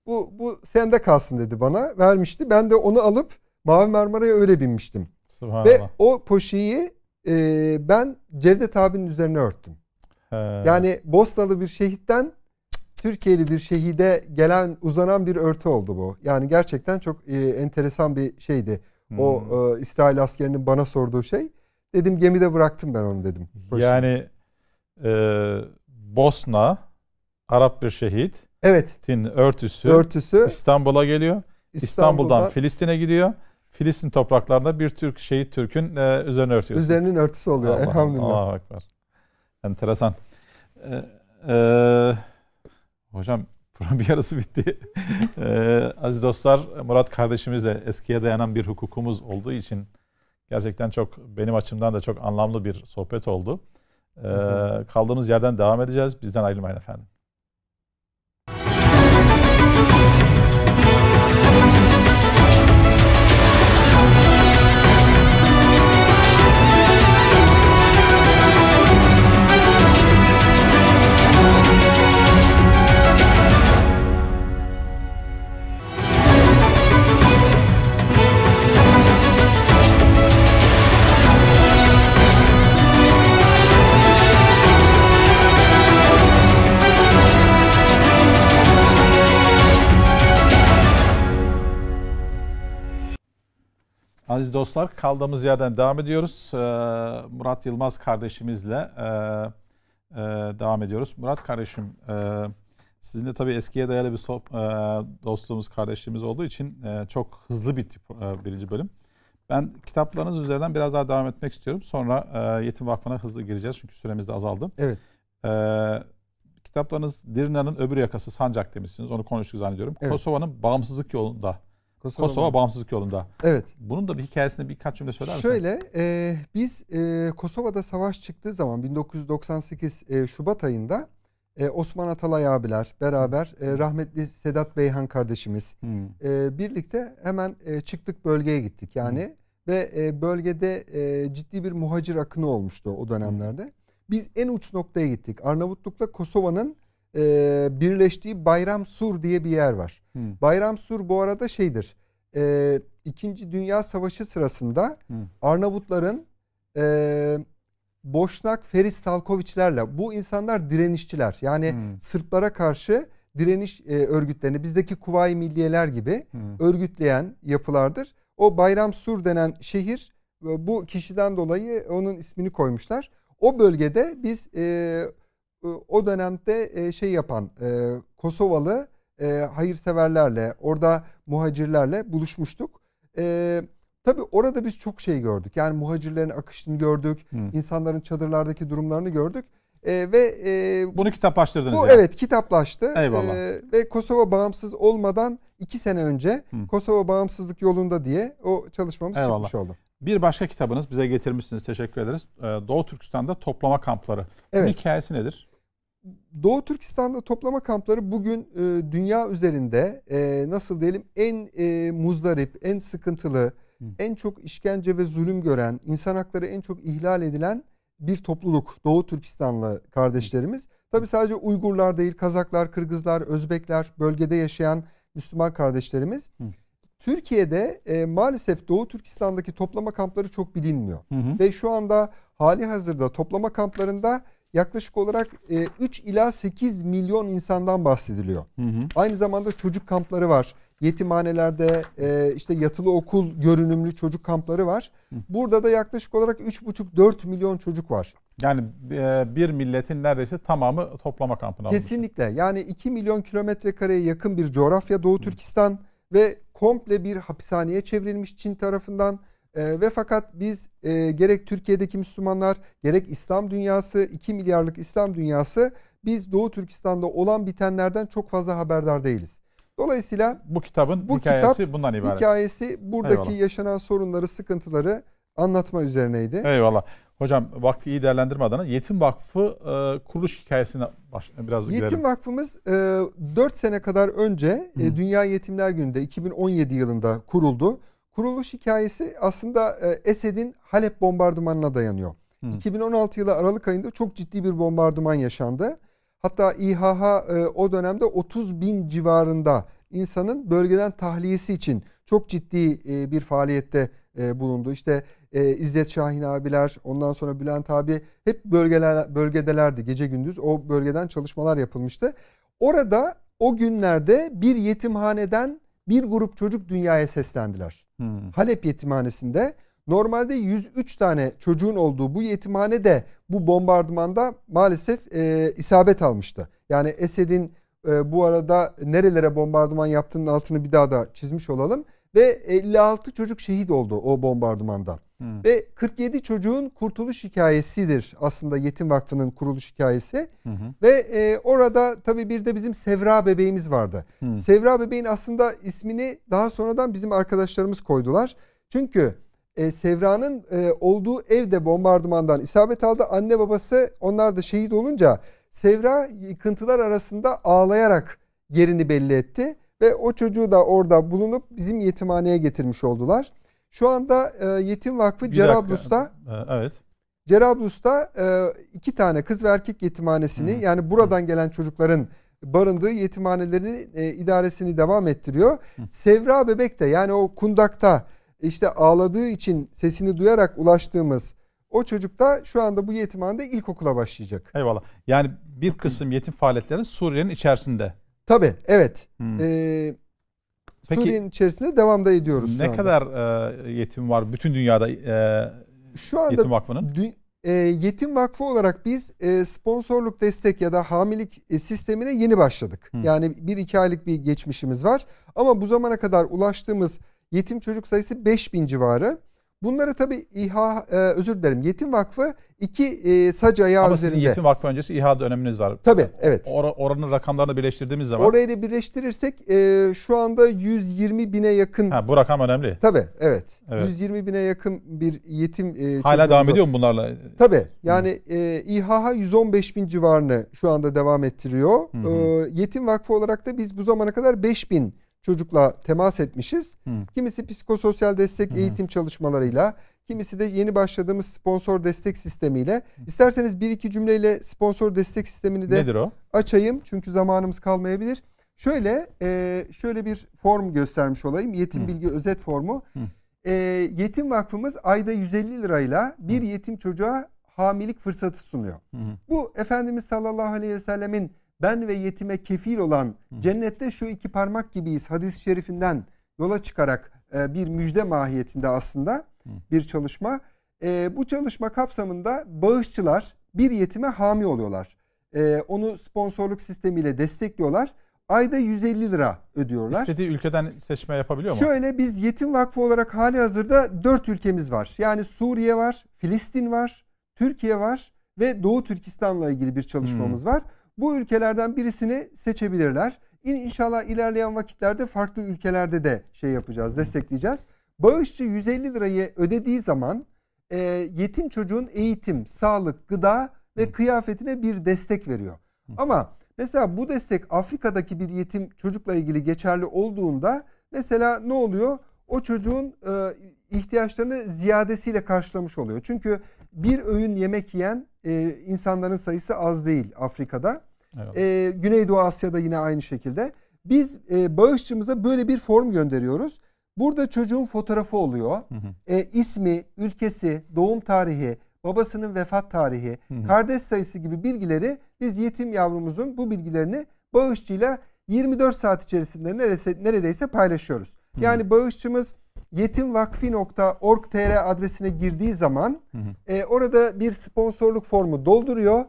Bu, bu sende kalsın dedi bana vermişti. Ben de onu alıp Mavi Marmara'ya öyle binmiştim. Ve o poşiyi e, ben Cevdet abinin üzerine örttüm. He. Yani Bosnalı bir şehitten Türkiye'li bir şehide gelen uzanan bir örtü oldu bu. Yani gerçekten çok e, enteresan bir şeydi. Hmm. O e, İsrail askerinin bana sorduğu şey. Dedim gemide bıraktım ben onu dedim. Başına. Yani e, Bosna Arap bir şehit. Evet. Tin örtüsü, örtüsü İstanbul'a geliyor. İstanbul'dan, İstanbul'dan Filistin'e gidiyor. Filistin topraklarında bir Türk şehit Türk'ün e, üzerine örtüyor. Üzerinin örtüsü oluyor Allah, elhamdülillah. Allah'a Allah, Enteresan. Ee, e, e Hocam program yarısı bitti. ee, aziz dostlar Murat kardeşimizle eskiye dayanan bir hukukumuz olduğu için gerçekten çok benim açımdan da çok anlamlı bir sohbet oldu. Ee, kaldığımız yerden devam edeceğiz. Bizden ayrılmayın efendim. Aziz dostlar kaldığımız yerden devam ediyoruz. Ee, Murat Yılmaz kardeşimizle e, e, devam ediyoruz. Murat kardeşim e, sizinle tabii eskiye dayalı bir dostluğumuz, kardeşliğimiz olduğu için çok hızlı bitti birinci bölüm. Ben kitaplarınız üzerinden biraz daha devam etmek istiyorum. Sonra Yetim Vakfı'na hızlı gireceğiz çünkü süremiz de azaldı. Evet. kitaplarınız Dirna'nın öbür yakası Sancak demişsiniz. Onu konuştuk zannediyorum. Evet. Kosova'nın bağımsızlık yolunda Kosova, Kosova bağımsızlık yolunda. Evet. Bunun da bir hikayesini birkaç cümle söyler misin? Şöyle e, biz e, Kosova'da savaş çıktığı zaman 1998 e, Şubat ayında e, Osman Atalay abiler beraber e, rahmetli Sedat Beyhan kardeşimiz hmm. e, birlikte hemen e, çıktık bölgeye gittik yani. Hmm. Ve e, bölgede e, ciddi bir muhacir akını olmuştu o dönemlerde. Hmm. Biz en uç noktaya gittik. Arnavutluk'la Kosova'nın e, birleştiği Bayram Sur diye bir yer var. Hmm. Bayram Sur bu arada şeydir. E, İkinci Dünya Savaşı sırasında hmm. Arnavutların e, Boşnak Feris Salkoviçlerle bu insanlar direnişçiler. Yani hmm. Sırplara karşı direniş e, örgütlerini bizdeki Kuvayi Milliyeler gibi hmm. örgütleyen yapılardır. O Bayram Sur denen şehir e, bu kişiden dolayı onun ismini koymuşlar. O bölgede biz e, ee, o dönemde e, şey yapan e, Kosovalı e, hayırseverlerle, orada muhacirlerle buluşmuştuk. Tabii orada biz çok şey gördük. Yani muhacirlerin akışını gördük, Hı. insanların çadırlardaki durumlarını gördük. Ee, ve e, bunu kitaplaştırdınız. Bu yani. evet kitaplaştı. Eyvallah. Ee, ve Kosova bağımsız olmadan iki sene önce Hı. Kosova bağımsızlık yolunda diye o çalışmamız Eyvallah. çıkmış oldu. Bir başka kitabınız bize getirmişsiniz. Teşekkür ederiz. Ee, Doğu Türkistan'da toplama kampları. Evet. Bunun hikayesi nedir? Doğu Türkistan'da toplama kampları bugün e, dünya üzerinde e, nasıl diyelim en e, muzdarip, en sıkıntılı, Hı. en çok işkence ve zulüm gören, insan hakları en çok ihlal edilen bir topluluk Doğu Türkistanlı kardeşlerimiz. Tabi sadece Uygurlar değil, Kazaklar, Kırgızlar, Özbekler, bölgede yaşayan Müslüman kardeşlerimiz. Hı. Türkiye'de e, maalesef Doğu Türkistan'daki toplama kampları çok bilinmiyor. Hı hı. Ve şu anda hali hazırda toplama kamplarında yaklaşık olarak e, 3 ila 8 milyon insandan bahsediliyor. Hı hı. Aynı zamanda çocuk kampları var. Yetimhanelerde e, işte yatılı okul görünümlü çocuk kampları var. Hı. Burada da yaklaşık olarak 3,5-4 milyon çocuk var. Yani e, bir milletin neredeyse tamamı toplama kampına Kesinlikle. Yani 2 milyon kilometre kareye yakın bir coğrafya Doğu hı. Türkistan ve komple bir hapishaneye çevrilmiş Çin tarafından. E, ve fakat biz e, gerek Türkiye'deki Müslümanlar gerek İslam dünyası 2 milyarlık İslam dünyası biz Doğu Türkistan'da olan bitenlerden çok fazla haberdar değiliz. Dolayısıyla bu kitabın bu hikayesi kitap, bundan ibaret. Hikayesi buradaki Eyvallah. yaşanan sorunları, sıkıntıları anlatma üzerineydi. Eyvallah. Hocam vakti iyi değerlendirme adına Yetim Vakfı e, kuruluş hikayesine baş, biraz Yetim girelim. Vakfımız e, 4 sene kadar önce e, Dünya Yetimler Günü'nde 2017 yılında kuruldu. Kuruluş hikayesi aslında e, Esed'in Halep bombardımanına dayanıyor. Hı. 2016 yılı Aralık ayında çok ciddi bir bombardıman yaşandı. Hatta İHH e, o dönemde 30 bin civarında insanın bölgeden tahliyesi için çok ciddi e, bir faaliyette bulundu. İşte İzzet Şahin abiler, ondan sonra Bülent abi hep bölgeler, bölgedelerdi gece gündüz. O bölgeden çalışmalar yapılmıştı. Orada o günlerde bir yetimhaneden bir grup çocuk dünyaya seslendiler. Hmm. Halep yetimhanesinde normalde 103 tane çocuğun olduğu bu yetimhane de bu bombardımanda maalesef e, isabet almıştı. Yani Esed'in e, bu arada nerelere bombardıman yaptığının altını bir daha da çizmiş olalım. Ve 56 çocuk şehit oldu o bombardımandan. Ve 47 çocuğun kurtuluş hikayesidir aslında Yetim Vakfı'nın kuruluş hikayesi. Hı hı. Ve e, orada tabii bir de bizim Sevra bebeğimiz vardı. Hı. Sevra bebeğin aslında ismini daha sonradan bizim arkadaşlarımız koydular. Çünkü e, Sevra'nın e, olduğu evde bombardımandan isabet aldı. Anne babası onlar da şehit olunca Sevra yıkıntılar arasında ağlayarak yerini belli etti. Ve o çocuğu da orada bulunup bizim yetimhaneye getirmiş oldular. Şu anda e, Yetim Vakfı bir Cerablus'ta e, evet. Cerablus'ta e, iki tane kız ve erkek yetimhanesini Hı. yani buradan Hı. gelen çocukların barındığı yetimhanelerin e, idaresini devam ettiriyor. Hı. Sevra Bebek de yani o kundakta işte ağladığı için sesini duyarak ulaştığımız o çocuk da şu anda bu yetimhanede ilkokula başlayacak. Eyvallah. Yani bir kısım yetim faaliyetlerin Suriye'nin içerisinde. Tabii evet. Hmm. Suriye'nin içerisinde devam da ediyoruz. Ne kadar e, yetim var bütün dünyada e, şu anda Yetim Vakfı'nın? Dü- e, Yetim Vakfı olarak biz e, sponsorluk destek ya da hamilik e, sistemine yeni başladık. Hı. Yani bir iki aylık bir geçmişimiz var. Ama bu zamana kadar ulaştığımız yetim çocuk sayısı 5000 civarı. Bunları tabii İHA e, özür dilerim Yetim Vakfı iki e, sac ayağı Ama üzerinde. Ama Yetim Vakfı öncesi İHA döneminiz var. Tabii evet. Or oranın rakamlarını birleştirdiğimiz zaman. Orayla birleştirirsek e, şu anda 120 bine yakın. Ha, bu rakam önemli. Tabii evet. evet. 120 bine yakın bir yetim. E, Hala devam ediyor mu bunlarla? Tabii yani Hı. e, İHA 115 bin civarını şu anda devam ettiriyor. Hı -hı. E, yetim Vakfı olarak da biz bu zamana kadar 5 bin çocukla temas etmişiz. Hı. Kimisi psikososyal destek Hı. eğitim çalışmalarıyla, kimisi de yeni başladığımız sponsor destek sistemiyle. İsterseniz bir iki cümleyle sponsor destek sistemini de Nedir o? açayım çünkü zamanımız kalmayabilir. Şöyle e, şöyle bir form göstermiş olayım. Yetim Hı. bilgi özet formu. E, yetim Vakfımız ayda 150 lirayla bir Hı. yetim çocuğa hamilik fırsatı sunuyor. Hı. Bu Efendimiz sallallahu aleyhi ve sellemin ben ve yetime kefil olan cennette şu iki parmak gibiyiz hadis-i şerifinden yola çıkarak e, bir müjde mahiyetinde aslında bir çalışma. E, bu çalışma kapsamında bağışçılar bir yetime hami oluyorlar. E, onu sponsorluk sistemiyle destekliyorlar. Ayda 150 lira ödüyorlar. İstediği ülkeden seçme yapabiliyor mu? Şöyle biz yetim vakfı olarak hali hazırda 4 ülkemiz var. Yani Suriye var, Filistin var, Türkiye var ve Doğu Türkistan'la ilgili bir çalışmamız hmm. var. Bu ülkelerden birisini seçebilirler. İnşallah ilerleyen vakitlerde farklı ülkelerde de şey yapacağız, destekleyeceğiz. Bağışçı 150 lirayı ödediği zaman e, yetim çocuğun eğitim, sağlık, gıda ve kıyafetine bir destek veriyor. Ama mesela bu destek Afrika'daki bir yetim çocukla ilgili geçerli olduğunda mesela ne oluyor? O çocuğun e, ihtiyaçlarını ziyadesiyle karşılamış oluyor. Çünkü bir öğün yemek yiyen e, insanların sayısı az değil Afrika'da. Evet. E, Güneydoğu Asya'da yine aynı şekilde. Biz e, bağışçımıza böyle bir form gönderiyoruz. Burada çocuğun fotoğrafı oluyor. Hı hı. E, ismi, ülkesi, doğum tarihi, babasının vefat tarihi, hı hı. kardeş sayısı gibi bilgileri biz yetim yavrumuzun bu bilgilerini bağışçıyla 24 saat içerisinde neredeyse, neredeyse paylaşıyoruz. Hı hı. Yani bağışçımız yetimvakfi.org.tr adresine girdiği zaman hı hı. E, orada bir sponsorluk formu dolduruyor.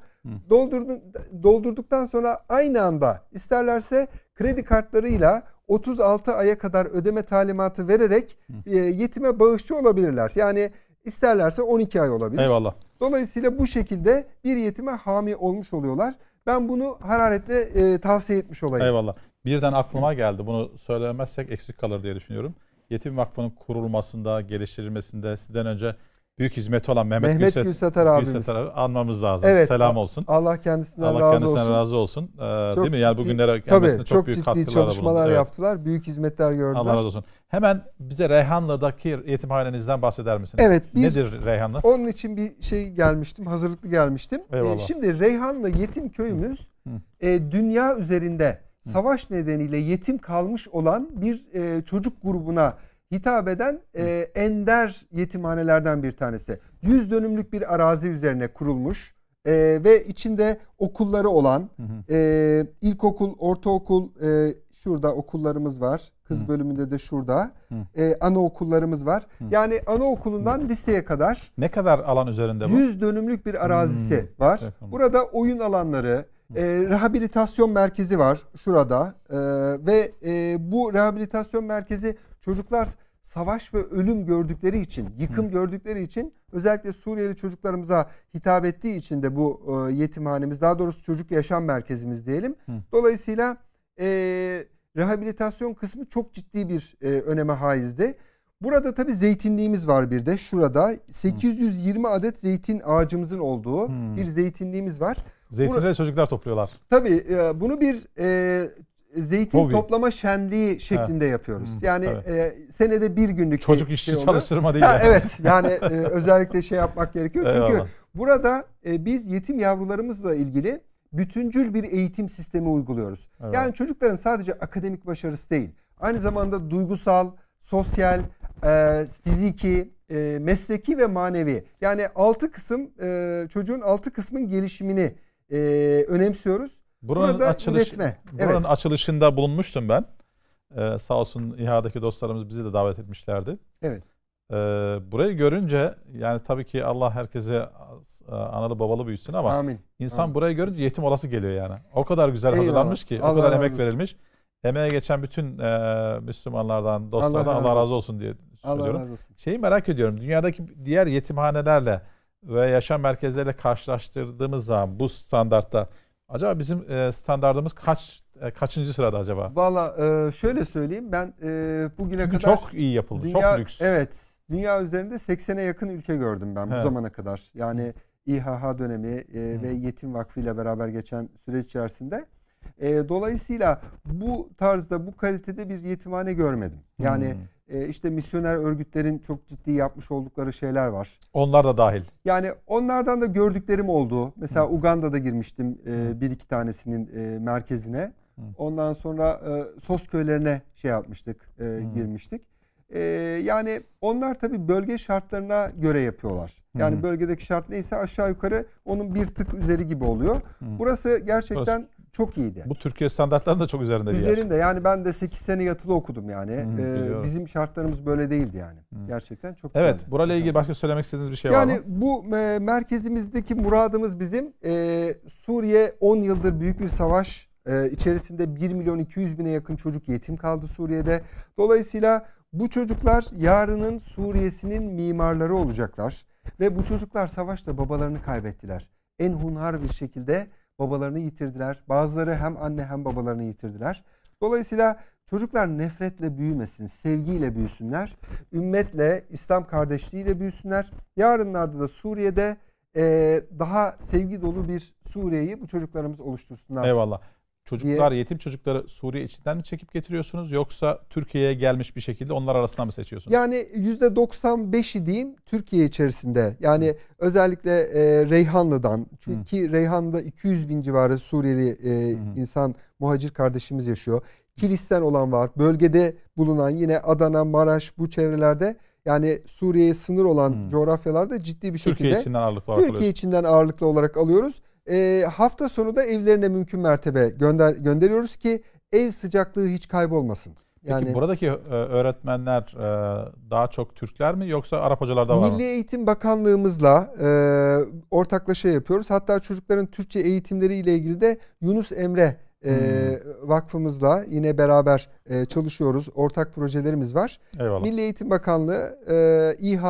Doldurdu, doldurduktan sonra aynı anda isterlerse kredi kartlarıyla 36 aya kadar ödeme talimatı vererek e, yetime bağışçı olabilirler. Yani isterlerse 12 ay olabilir. Eyvallah. Dolayısıyla bu şekilde bir yetime hami olmuş oluyorlar. Ben bunu hararetle e, tavsiye etmiş olayım. Eyvallah. Birden aklıma geldi. Bunu söylemezsek eksik kalır diye düşünüyorum. Yetim Vakfı'nın kurulmasında, geliştirilmesinde sizden önce büyük hizmeti olan Mehmet, Mehmet Gülset, Gülseter abimiz. Gülseter abi anmamız lazım. Evet, Selam olsun. Allah kendisinden Allah razı kendisinden olsun. razı olsun. Ee, çok değil mi? Yani bugünlere gelmesine tabii, çok, çok büyük ciddi katkılar çalışmalar yaptılar. Evet. Büyük hizmetler gördüler. Allah razı olsun. Hemen bize Reyhanlı'daki yetimhanenizden bahseder misiniz? Evet. Bir, Nedir Reyhanlı? Onun için bir şey gelmiştim. Hazırlıklı gelmiştim. Ee, Eyvallah. Ee, şimdi Reyhanlı Yetim Köyümüz e, dünya üzerinde savaş nedeniyle yetim kalmış olan bir e, çocuk grubuna hitap eden e, ender yetimhanelerden bir tanesi. yüz dönümlük bir arazi üzerine kurulmuş e, ve içinde okulları olan e, ilkokul, ortaokul, e, şurada okullarımız var. Kız Hı. bölümünde de şurada. Hı. E, anaokullarımız var. Hı. Yani anaokulundan Hı. liseye kadar. Ne kadar alan üzerinde bu? 100 dönümlük bir arazisi Hı. var. Burada oyun alanları, e, rehabilitasyon merkezi var şurada e, ve e, bu rehabilitasyon merkezi çocuklar savaş ve ölüm gördükleri için, yıkım Hı. gördükleri için özellikle Suriyeli çocuklarımıza hitap ettiği için de bu e, yetimhanemiz, daha doğrusu çocuk yaşam merkezimiz diyelim. Hı. Dolayısıyla e, rehabilitasyon kısmı çok ciddi bir e, öneme haizdi. Burada tabi zeytinliğimiz var bir de şurada 820 adet zeytin ağacımızın olduğu Hı. bir zeytinliğimiz var. Zeytinleri bunu, çocuklar topluyorlar. Tabii e, bunu bir e, zeytin Hobi. toplama şenliği şeklinde ha. yapıyoruz. Hmm, yani evet. e, senede bir günlük çocuk şey işçi şey çalıştırma değil. Ha, yani. Evet yani e, özellikle şey yapmak gerekiyor. Çünkü Eyvallah. burada e, biz yetim yavrularımızla ilgili bütüncül bir eğitim sistemi uyguluyoruz. Evet. Yani çocukların sadece akademik başarısı değil. Aynı zamanda duygusal, sosyal, e, fiziki, e, mesleki ve manevi. Yani altı kısım e, çocuğun altı kısmın gelişimini e, önemsiyoruz. Buranın Burada açılış, üretme. Buranın evet. açılışında bulunmuştum ben. Ee, sağ olsun İHA'daki dostlarımız bizi de davet etmişlerdi. Evet. Ee, burayı görünce yani tabii ki Allah herkese analı babalı büyütsün ama Amin. insan Amin. burayı görünce yetim olası geliyor yani. O kadar güzel Eyvallah. hazırlanmış ki, Allah o kadar emek verilmiş. Emeğe geçen bütün e, Müslümanlardan, dostlardan Allah, Allah razı olsun diye söylüyorum. Allah razı olsun. Şeyi merak ediyorum. Dünyadaki diğer yetimhanelerle ve yaşam merkezleriyle karşılaştırdığımız zaman bu standartta acaba bizim e, standartımız kaç e, kaçıncı sırada acaba? Valla e, şöyle söyleyeyim ben e, bugüne Çünkü kadar çok iyi yapıldı. Dünya, çok lüks. Evet. Dünya üzerinde 80'e yakın ülke gördüm ben He. bu zamana kadar. Yani İHH dönemi ve Yetim Vakfı ile beraber geçen süreç içerisinde. dolayısıyla bu tarzda, bu kalitede bir yetimhane görmedim. Yani hmm. E, işte misyoner örgütlerin çok ciddi yapmış oldukları şeyler var. Onlar da dahil. Yani onlardan da gördüklerim oldu. Mesela Uganda'da girmiştim e, bir iki tanesinin e, merkezine. Ondan sonra e, sos köylerine şey yapmıştık, girmiştik. yani onlar tabii bölge şartlarına göre yapıyorlar. Yani bölgedeki şart neyse aşağı yukarı onun bir tık üzeri gibi oluyor. Burası gerçekten çok iyiydi. Bu Türkiye standartlarının da çok üzerinde, üzerinde yer. yani ben de 8 sene yatılı okudum yani. Hmm, ee, bizim şartlarımız böyle değildi yani. Hmm. Gerçekten çok Evet, güzeldi. burayla ilgili başka söylemek istediğiniz bir şey yani var mı? Yani bu e, merkezimizdeki muradımız bizim e, Suriye 10 yıldır büyük bir savaş e, içerisinde 1 milyon 200 bine yakın çocuk yetim kaldı Suriye'de. Dolayısıyla bu çocuklar yarının Suriye'sinin mimarları olacaklar ve bu çocuklar savaşta babalarını kaybettiler. En hunhar bir şekilde babalarını yitirdiler. Bazıları hem anne hem babalarını yitirdiler. Dolayısıyla çocuklar nefretle büyümesin, sevgiyle büyüsünler. Ümmetle, İslam kardeşliğiyle büyüsünler. Yarınlarda da Suriye'de e, daha sevgi dolu bir Suriye'yi bu çocuklarımız oluştursunlar. Eyvallah. Çocuklar, diye. yetim çocukları Suriye içinden mi çekip getiriyorsunuz yoksa Türkiye'ye gelmiş bir şekilde onlar arasından mı seçiyorsunuz? Yani %95'i diyeyim Türkiye içerisinde. Yani Hı. özellikle e, Reyhanlı'dan. Çünkü Hı. Reyhanlı'da 200 bin civarı Suriyeli e, Hı. insan, muhacir kardeşimiz yaşıyor. Kilisten olan var. Bölgede bulunan yine Adana, Maraş bu çevrelerde yani Suriye'ye sınır olan hmm. coğrafyalarda ciddi bir şekilde Türkiye içinden ağırlıklı Türkiye içinden ağırlıklı olarak alıyoruz. E, hafta sonu da evlerine mümkün mertebe gönder gönderiyoruz ki ev sıcaklığı hiç kaybolmasın. Yani, Peki buradaki e, öğretmenler e, daha çok Türkler mi yoksa Arap hocalar da var mı? Milli Eğitim Bakanlığımızla e, ortaklaşa yapıyoruz. Hatta çocukların Türkçe eğitimleri ile ilgili de Yunus Emre e, vakfımızla yine beraber e, çalışıyoruz. Ortak projelerimiz var. Eyvallah. Milli Eğitim Bakanlığı, e, İHH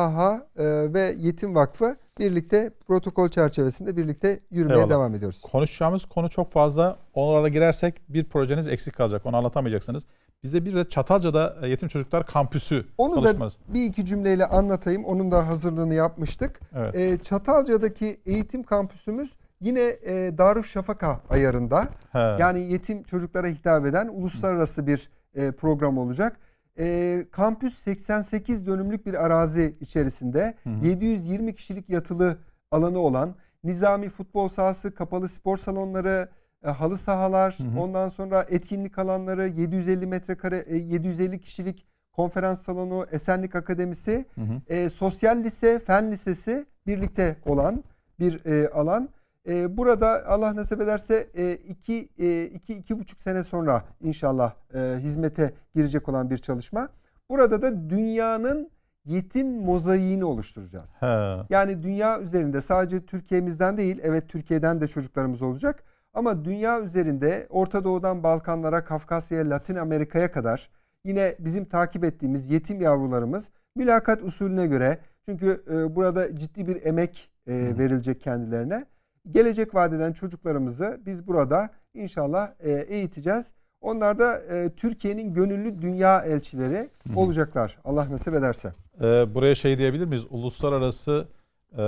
e, ve Yetim Vakfı birlikte protokol çerçevesinde birlikte yürümeye Eyvallah. devam ediyoruz. Konuşacağımız konu çok fazla. Onlara girersek bir projeniz eksik kalacak. Onu anlatamayacaksınız. Bize bir de Çatalca'da e, Yetim Çocuklar Kampüsü Onu konuşmanız. da bir iki cümleyle anlatayım. Onun da hazırlığını yapmıştık. Evet. E, Çatalca'daki eğitim kampüsümüz Yine e, Darüşşafaka ayarında He. yani yetim çocuklara hitap eden uluslararası bir e, program olacak. E, kampüs 88 dönümlük bir arazi içerisinde hı 720 kişilik yatılı alanı olan nizami futbol sahası, kapalı spor salonları, e, halı sahalar, hı. ondan sonra etkinlik alanları, 750 metrekare, e, 750 kişilik konferans salonu, Esenlik Akademisi, hı hı. E, sosyal lise, fen lisesi birlikte olan bir e, alan. E, burada Allah nasip ederse 2 e, iki 2,5 e, sene sonra inşallah e, hizmete girecek olan bir çalışma. Burada da dünyanın yetim mozaiğini oluşturacağız. He. Yani dünya üzerinde sadece Türkiye'mizden değil, evet Türkiye'den de çocuklarımız olacak. Ama dünya üzerinde Orta Doğu'dan Balkanlara, Kafkasya'ya, Latin Amerika'ya kadar yine bizim takip ettiğimiz yetim yavrularımız mülakat usulüne göre çünkü e, burada ciddi bir emek e, verilecek kendilerine gelecek vadeden çocuklarımızı biz burada inşallah e, eğiteceğiz. Onlar da e, Türkiye'nin gönüllü dünya elçileri olacaklar Allah nasip ederse. Ee, buraya şey diyebilir miyiz? Uluslararası ee,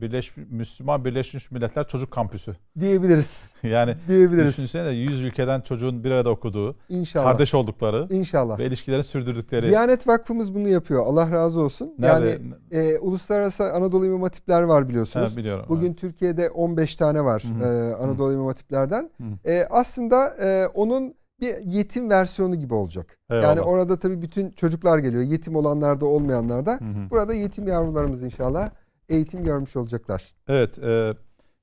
Birleş, Müslüman Birleşmiş Milletler Çocuk Kampüsü. Diyebiliriz. yani diyebiliriz. düşünsene 100 ülkeden çocuğun bir arada okuduğu, İnşallah. kardeş oldukları İnşallah. ve ilişkileri sürdürdükleri. Diyanet Vakfımız bunu yapıyor. Allah razı olsun. Nerede? Yani e, Uluslararası Anadolu İmam Hatipler var biliyorsunuz. Ha, biliyorum. Bugün evet. Türkiye'de 15 tane var Hı-hı. e, Anadolu hı İmam Hatiplerden. Hı-hı. E, aslında e, onun bir yetim versiyonu gibi olacak. Eyvallah. Yani orada tabii bütün çocuklar geliyor. Yetim olanlar da olmayanlar da. Hı-hı. Burada yetim yavrularımız inşallah eğitim görmüş olacaklar. Evet. E,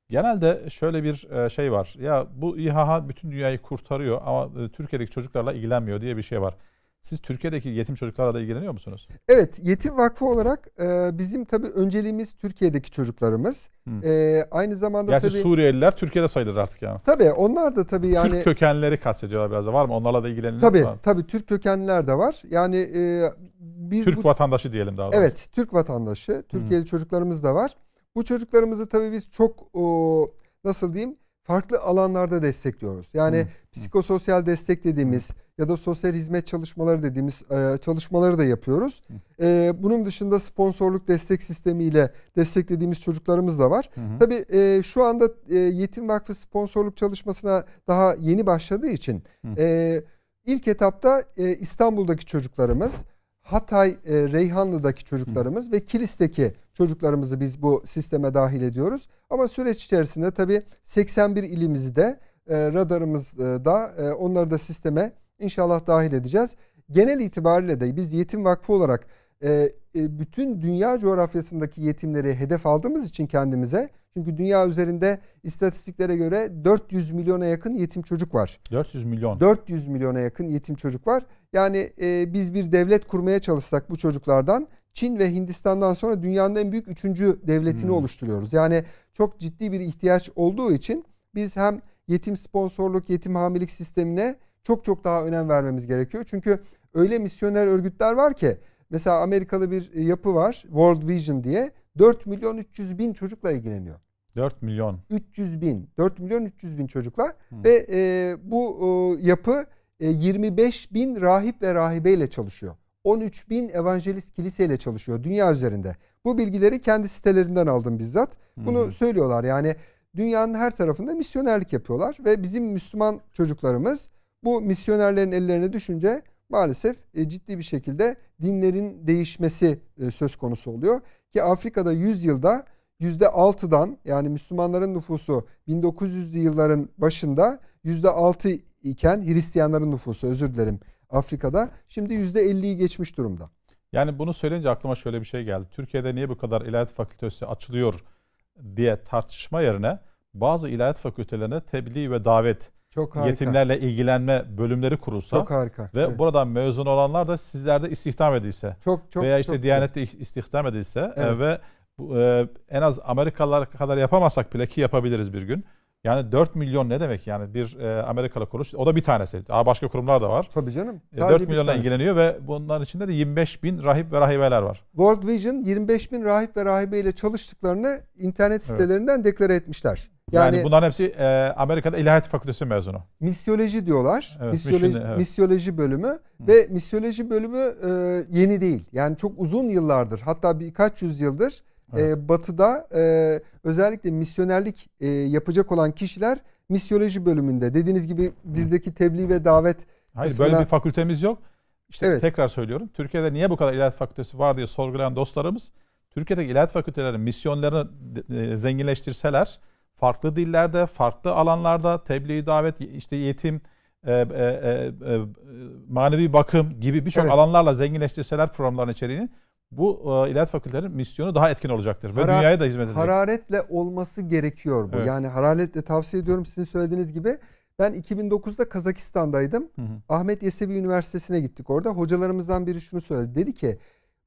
genelde şöyle bir e, şey var. Ya bu İHA bütün dünyayı kurtarıyor ama e, Türkiye'deki çocuklarla ilgilenmiyor diye bir şey var. Siz Türkiye'deki yetim çocuklarla da ilgileniyor musunuz? Evet, Yetim Vakfı olarak e, bizim tabii önceliğimiz Türkiye'deki çocuklarımız. E, aynı zamanda Gerçi tabii... Suriyeliler Türkiye'de sayılır artık yani. Tabii, onlar da tabii yani... Türk kökenleri kastediyorlar biraz da. Var mı? Onlarla da ilgileniyor Tabii, mu? tabii Türk kökenliler de var. Yani e, biz Türk bu, vatandaşı diyelim daha doğrusu. Evet, Türk vatandaşı, Türkiye'li çocuklarımız da var. Bu çocuklarımızı tabii biz çok o, nasıl diyeyim? Farklı alanlarda destekliyoruz. Yani hmm. psikososyal destek dediğimiz ya da sosyal hizmet çalışmaları dediğimiz e, çalışmaları da yapıyoruz. E, bunun dışında sponsorluk destek sistemiyle desteklediğimiz çocuklarımız da var. Hı Tabii e, şu anda e, Yetim Vakfı sponsorluk çalışmasına daha yeni başladığı için e, ilk etapta e, İstanbul'daki çocuklarımız Hatay e, Reyhanlı'daki çocuklarımız Hı. ve Kilis'teki çocuklarımızı biz bu sisteme dahil ediyoruz. Ama süreç içerisinde tabii 81 ilimizi de e, radarımızda e, e, onları da sisteme inşallah dahil edeceğiz. Genel itibariyle de biz Yetim Vakfı olarak ee, e, bütün dünya coğrafyasındaki yetimleri hedef aldığımız için kendimize çünkü dünya üzerinde istatistiklere göre 400 milyona yakın yetim çocuk var. 400 milyon. 400 milyona yakın yetim çocuk var. Yani e, biz bir devlet kurmaya çalışsak bu çocuklardan Çin ve Hindistan'dan sonra dünyanın en büyük üçüncü devletini hmm. oluşturuyoruz. Yani çok ciddi bir ihtiyaç olduğu için biz hem yetim sponsorluk, yetim hamilelik sistemine çok çok daha önem vermemiz gerekiyor. Çünkü öyle misyoner örgütler var ki Mesela Amerikalı bir e, yapı var World Vision diye 4 milyon 300 bin çocukla ilgileniyor. 4 milyon. 300 bin. 4 milyon 300 bin çocukla hmm. ve e, bu e, yapı e, 25 bin rahip ve rahibeyle çalışıyor. 13 bin evangelist kiliseyle çalışıyor dünya üzerinde. Bu bilgileri kendi sitelerinden aldım bizzat. Bunu hmm. söylüyorlar yani dünyanın her tarafında misyonerlik yapıyorlar ve bizim Müslüman çocuklarımız bu misyonerlerin ellerine düşünce maalesef e, ciddi bir şekilde dinlerin değişmesi e, söz konusu oluyor. Ki Afrika'da 100 yılda %6'dan yani Müslümanların nüfusu 1900'lü yılların başında %6 iken Hristiyanların nüfusu özür dilerim Afrika'da şimdi %50'yi geçmiş durumda. Yani bunu söyleyince aklıma şöyle bir şey geldi. Türkiye'de niye bu kadar ilahiyat fakültesi açılıyor diye tartışma yerine bazı ilahiyat fakültelerine tebliğ ve davet çok harika. yetimlerle ilgilenme bölümleri kurulsa çok harika. ve evet. buradan mezun olanlar da sizlerde istihdam edilse çok, çok, veya işte çok, Diyanet'te çok. istihdam edilse e, evet. ve e, en az Amerikalılar kadar yapamasak bile ki yapabiliriz bir gün. Yani 4 milyon ne demek yani bir e, Amerikalı kuruluş. O da bir tanesi. Aa başka kurumlar da var. Tabii canım. E, Sadece 4 milyonla ilgileniyor ve bunların içinde de 25 bin rahip ve rahibeler var. World Vision 25 bin rahip ve rahibeyle çalıştıklarını internet sitelerinden evet. deklare etmişler. Yani, yani bunların hepsi e, Amerika'da İlahiyat Fakültesi mezunu. Misyoloji diyorlar. Evet, misyoloji, evet. misyoloji bölümü Hı. ve misyoloji bölümü e, yeni değil. Yani çok uzun yıllardır hatta birkaç yüzyıldır e, evet. e, Batı'da e, özellikle misyonerlik e, yapacak olan kişiler misyoloji bölümünde. Dediğiniz gibi bizdeki tebliğ ve davet Hayır kısmına... böyle bir fakültemiz yok. İşte evet. tekrar söylüyorum. Türkiye'de niye bu kadar ilahiyat fakültesi var diye sorgulayan dostlarımız Türkiye'deki ilahiyat fakültelerinin misyonlarını e, zenginleştirseler farklı dillerde, farklı alanlarda tebliğ davet, işte yetim, e, e, e, e, manevi bakım gibi birçok evet. alanlarla zenginleştirseler programların içeriğini bu e, İlahiyat Fakültelerinin misyonu daha etkin olacaktır ve Hara- dünyaya da hizmet edecek. Hararetle olması gerekiyor bu. Evet. Yani hararetle tavsiye ediyorum sizin söylediğiniz gibi. Ben 2009'da Kazakistan'daydım. Hı hı. Ahmet Yesevi Üniversitesi'ne gittik orada. Hocalarımızdan biri şunu söyledi. Dedi ki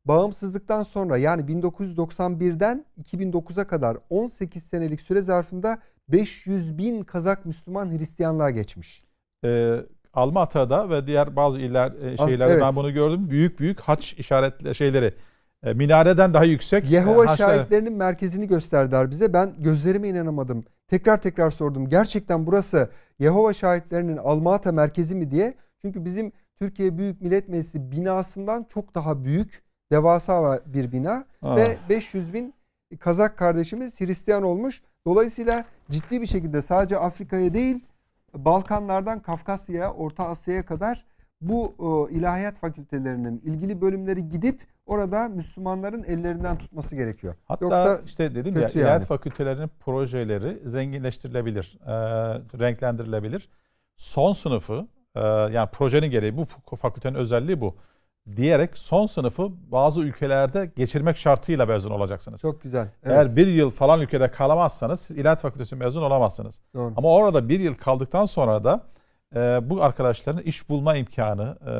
Bağımsızlıktan sonra yani 1991'den 2009'a kadar 18 senelik süre zarfında 500 bin Kazak Müslüman Hristiyanlığa geçmiş. Ee, Almata'da ve diğer bazı iller e, şeylerde evet. ben bunu gördüm. Büyük büyük haç işaretli e, şeyleri e, minareden daha yüksek. E, Yehova e, şahitlerinin merkezini gösterdiler bize. Ben gözlerime inanamadım. Tekrar tekrar sordum. Gerçekten burası Yehova şahitlerinin Almata merkezi mi diye. Çünkü bizim Türkiye Büyük Millet Meclisi binasından çok daha büyük devasa bir bina Aa. ve 500 bin Kazak kardeşimiz Hristiyan olmuş. Dolayısıyla ciddi bir şekilde sadece Afrika'ya değil Balkanlardan Kafkasya'ya, Orta Asya'ya kadar bu e, ilahiyat fakültelerinin ilgili bölümleri gidip orada Müslümanların ellerinden tutması gerekiyor. Hatta Yoksa işte dedim ya yani. ilahiyat fakültelerinin projeleri zenginleştirilebilir, e, renklendirilebilir. Son sınıfı e, yani projenin gereği bu fakültenin özelliği bu diyerek son sınıfı bazı ülkelerde geçirmek şartıyla mezun olacaksınız. Çok güzel. Evet. Eğer bir yıl falan ülkede kalamazsanız siz İlahi Fakültesi mezun olamazsınız. Doğru. Ama orada bir yıl kaldıktan sonra da e, bu arkadaşların iş bulma imkanı e,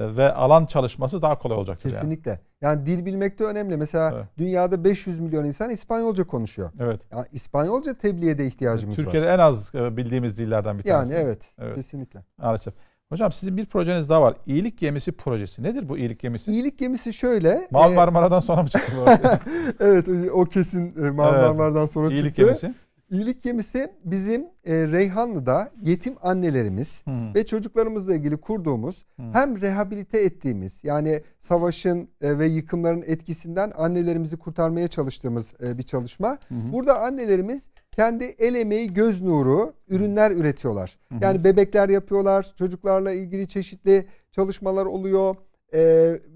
e, ve alan çalışması daha kolay olacaktır. Kesinlikle. Yani. Yani dil bilmek de önemli. Mesela evet. dünyada 500 milyon insan İspanyolca konuşuyor. Evet. Yani İspanyolca tebliğe de ihtiyacımız Türkiye'de var. Türkiye'de en az e, bildiğimiz dillerden bir tanesi. Yani evet, evet. kesinlikle. Maalesef. Hocam sizin bir projeniz daha var. İyilik gemisi projesi. Nedir bu iyilik gemisi? İyilik gemisi şöyle. Mal Marmara'dan e, sonra mı çıktı? evet o kesin e, Mal evet. Marmara'dan sonra iyilik çıktı. İyilik gemisi. İyilik gemisi bizim e, Reyhanlı'da yetim annelerimiz hmm. ve çocuklarımızla ilgili kurduğumuz hmm. hem rehabilite ettiğimiz yani savaşın e, ve yıkımların etkisinden annelerimizi kurtarmaya çalıştığımız e, bir çalışma. Hmm. Burada annelerimiz kendi el emeği göz nuru ürünler üretiyorlar. Hmm. Yani bebekler yapıyorlar, çocuklarla ilgili çeşitli çalışmalar oluyor e,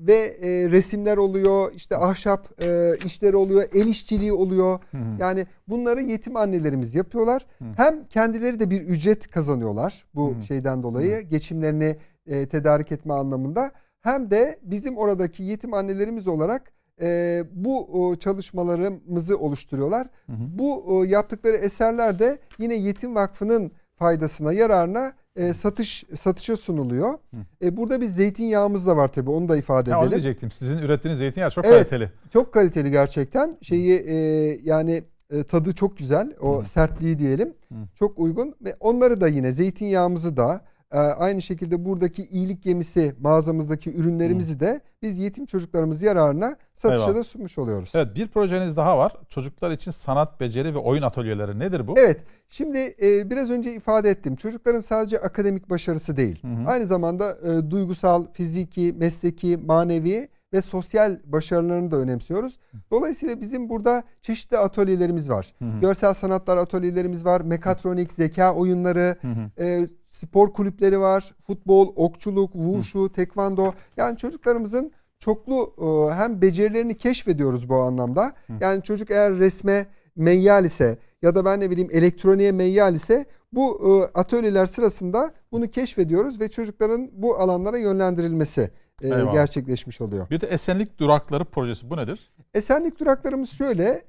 ve e, resimler oluyor, işte ahşap e, işleri oluyor, el işçiliği oluyor. Hı hı. Yani bunları yetim annelerimiz yapıyorlar. Hı. Hem kendileri de bir ücret kazanıyorlar bu hı. şeyden dolayı hı. geçimlerini e, tedarik etme anlamında. Hem de bizim oradaki yetim annelerimiz olarak e, bu e, çalışmalarımızı oluşturuyorlar. Hı hı. Bu e, yaptıkları eserler de yine Yetim Vakfı'nın faydasına, yararına e, satış satışa sunuluyor. E, burada bir zeytinyağımız da var tabii onu da ifade ya edelim. diyecektim. Sizin ürettiğiniz zeytinyağı çok evet, kaliteli. Çok kaliteli gerçekten. Şeyi e, yani e, tadı çok güzel. O Hı. sertliği diyelim. Hı. Çok uygun ve onları da yine zeytinyağımızı da ee, aynı şekilde buradaki iyilik gemisi mağazamızdaki ürünlerimizi de biz yetim çocuklarımız yararına satışa Eyvallah. da sunmuş oluyoruz. Evet bir projeniz daha var. Çocuklar için sanat beceri ve oyun atölyeleri nedir bu? Evet şimdi e, biraz önce ifade ettim. Çocukların sadece akademik başarısı değil. Hı hı. Aynı zamanda e, duygusal, fiziki, mesleki, manevi ve sosyal başarılarını da önemsiyoruz. Dolayısıyla bizim burada çeşitli atölyelerimiz var. Hı hı. Görsel sanatlar atölyelerimiz var, mekatronik, zeka oyunları, hı hı. E, spor kulüpleri var. Futbol, okçuluk, wushu, tekvando. Yani çocuklarımızın çoklu e, hem becerilerini keşfediyoruz bu anlamda. Yani çocuk eğer resme meyyal ise ya da ben ne bileyim elektroniğe meyyal ise bu e, atölyeler sırasında bunu keşfediyoruz ve çocukların bu alanlara yönlendirilmesi e, Eyvallah. gerçekleşmiş oluyor. Bir de esenlik durakları projesi bu nedir? Esenlik duraklarımız şöyle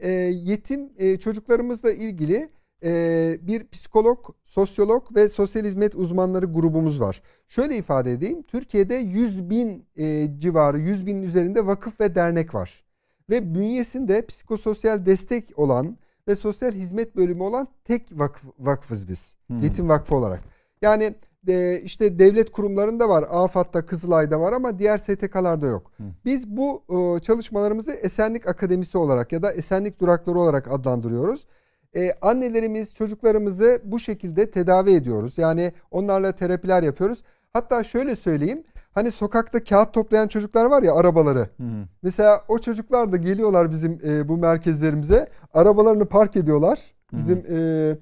yetim çocuklarımızla ilgili ee, bir psikolog, sosyolog ve sosyal hizmet uzmanları grubumuz var. Şöyle ifade edeyim. Türkiye'de 100 bin e, civarı, 100 binin üzerinde vakıf ve dernek var. Ve bünyesinde psikososyal destek olan ve sosyal hizmet bölümü olan tek vakf, vakfız biz. Hmm. Yetim Vakfı olarak. Yani e, işte devlet kurumlarında var. AFAD'da, Kızılay'da var ama diğer STK'larda yok. Hmm. Biz bu çalışmalarımızı Esenlik Akademisi olarak ya da Esenlik Durakları olarak adlandırıyoruz e, annelerimiz, çocuklarımızı bu şekilde tedavi ediyoruz. Yani onlarla terapiler yapıyoruz. Hatta şöyle söyleyeyim. Hani sokakta kağıt toplayan çocuklar var ya arabaları. Hmm. Mesela o çocuklar da geliyorlar bizim e, bu merkezlerimize. Arabalarını park ediyorlar. Bizim hmm. e,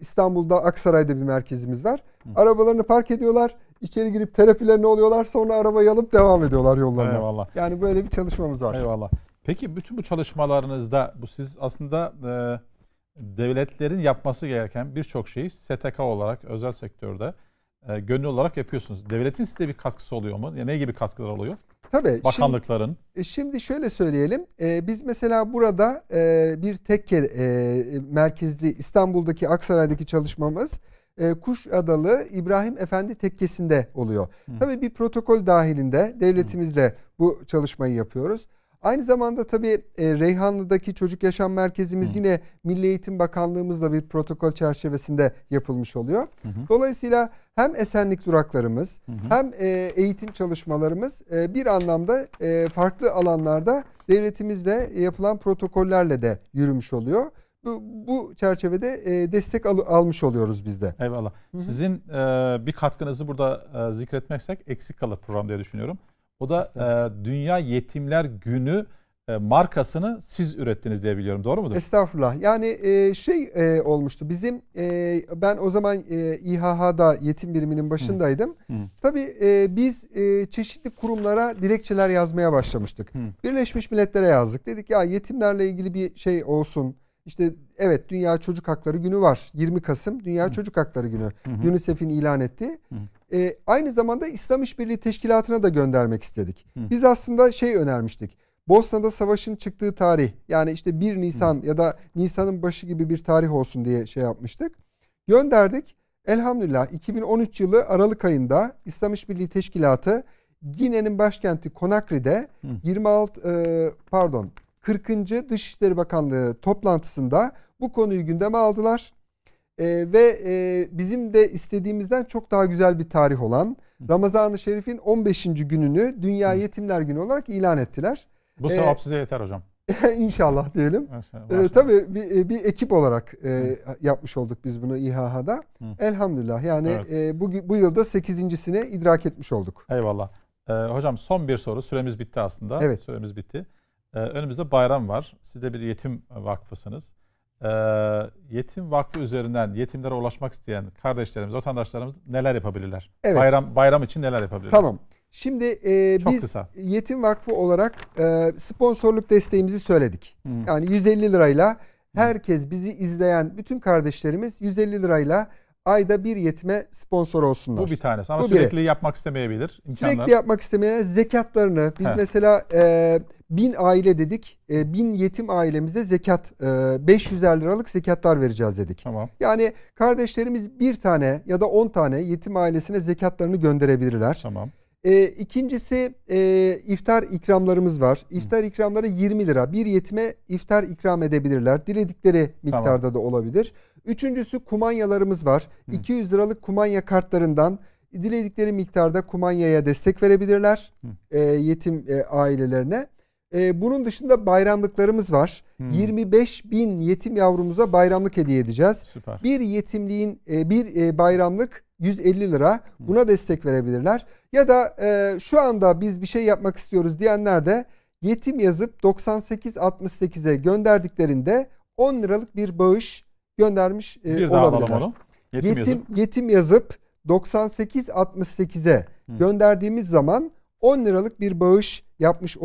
İstanbul'da Aksaray'da bir merkezimiz var. Hmm. Arabalarını park ediyorlar. İçeri girip terapilerine oluyorlar. Sonra arabayı alıp devam ediyorlar yollarına. Eyvallah. Yani böyle bir çalışmamız var. Eyvallah. Peki bütün bu çalışmalarınızda bu siz aslında e, devletlerin yapması gereken birçok şeyi STK olarak özel sektörde e, gönüllü olarak yapıyorsunuz. Devletin size bir katkısı oluyor mu? Ya ne gibi katkılar oluyor? Tabii. Bakanlıkların. Şimdi, e, şimdi şöyle söyleyelim. E, biz mesela burada e, bir tekke e, merkezli İstanbul'daki Aksaray'daki çalışmamız e, Adalı İbrahim Efendi tekkesinde oluyor. Hı. Tabii bir protokol dahilinde devletimizle Hı. bu çalışmayı yapıyoruz. Aynı zamanda tabii e, Reyhanlı'daki çocuk yaşam merkezimiz hı. yine Milli Eğitim Bakanlığımızla bir protokol çerçevesinde yapılmış oluyor. Hı hı. Dolayısıyla hem esenlik duraklarımız hı hı. hem e, eğitim çalışmalarımız e, bir anlamda farklı alanlarda devletimizle yapılan protokollerle de yürümüş oluyor. Bu, bu çerçevede destek al, almış oluyoruz biz de. Eyvallah. Hı hı. Sizin bir katkınızı burada e, zikretmeksek eksik kalır program diye düşünüyorum. O da e, Dünya Yetimler Günü e, markasını siz ürettiniz diye biliyorum. Doğru mudur? Estağfurullah. Yani e, şey e, olmuştu. Bizim e, ben o zaman e, İHH'da yetim biriminin başındaydım. Hı. Hı. Tabii e, biz e, çeşitli kurumlara dilekçeler yazmaya başlamıştık. Hı. Birleşmiş Milletler'e yazdık. Dedik ya yetimlerle ilgili bir şey olsun. İşte evet Dünya Çocuk Hakları Günü var. 20 Kasım Dünya Çocuk Hakları Günü. UNICEF'in ilan ettiği. E, aynı zamanda İslam İşbirliği Teşkilatı'na da göndermek istedik. Hı. Biz aslında şey önermiştik. Bosna'da savaşın çıktığı tarih yani işte 1 Nisan Hı. ya da Nisan'ın başı gibi bir tarih olsun diye şey yapmıştık. Gönderdik. Elhamdülillah 2013 yılı Aralık ayında İslam İşbirliği Teşkilatı Gine'nin başkenti Konakri'de 26 e, pardon 40. Dışişleri Bakanlığı toplantısında bu konuyu gündeme aldılar. E, ve e, bizim de istediğimizden çok daha güzel bir tarih olan Ramazan-ı Şerif'in 15. gününü Dünya Yetimler Günü olarak ilan ettiler. Bu ee, sevap ee, size yeter hocam. İnşallah diyelim. Ee, tabii bir, e, bir ekip olarak e, yapmış olduk biz bunu İHA'da. Hı. Elhamdülillah yani evet. e, bu, bu yılda 8.sine idrak etmiş olduk. Eyvallah. Ee, hocam son bir soru süremiz bitti aslında. Evet. Süremiz bitti. Ee, önümüzde bayram var. Siz de bir yetim vakfısınız. Ee, yetim vakfı üzerinden yetimlere ulaşmak isteyen kardeşlerimiz, vatandaşlarımız neler yapabilirler? Evet. Bayram bayram için neler yapabilirler? Tamam. Şimdi e, biz kısa. Yetim Vakfı olarak e, sponsorluk desteğimizi söyledik. Hı. Yani 150 lirayla herkes bizi izleyen bütün kardeşlerimiz 150 lirayla ayda bir yetime sponsor olsunlar. Bu bir tanesi ama Bu sürekli biri. yapmak istemeyebilir. İmkanlar. Sürekli yapmak istemeyen zekatlarını biz He. mesela e, bin aile dedik. E, bin yetim ailemize zekat e, 500'er liralık zekatlar vereceğiz dedik. Tamam. Yani kardeşlerimiz bir tane ya da on tane yetim ailesine zekatlarını gönderebilirler. Tamam. E, ikincisi e, iftar ikramlarımız var. İftar Hı. ikramları 20 lira. Bir yetime iftar ikram edebilirler. Diledikleri miktarda tamam. da olabilir. Üçüncüsü kumanyalarımız var. Hı. 200 liralık kumanya kartlarından diledikleri miktarda kumanyaya destek verebilirler e, yetim e, ailelerine. E, bunun dışında bayramlıklarımız var. Hmm. 25 bin yetim yavrumuza bayramlık hediye edeceğiz. Süper. Bir yetimliğin e, bir e, bayramlık 150 lira. Hmm. Buna hmm. destek verebilirler. Ya da e, şu anda biz bir şey yapmak istiyoruz diyenler de yetim yazıp 9868'e gönderdiklerinde 10 liralık bir bağış göndermiş e, bir olabilirler. Onu. Yetim, yetim yazıp, yetim yazıp 9868'e hmm. gönderdiğimiz zaman 10 liralık bir bağış yapmış e,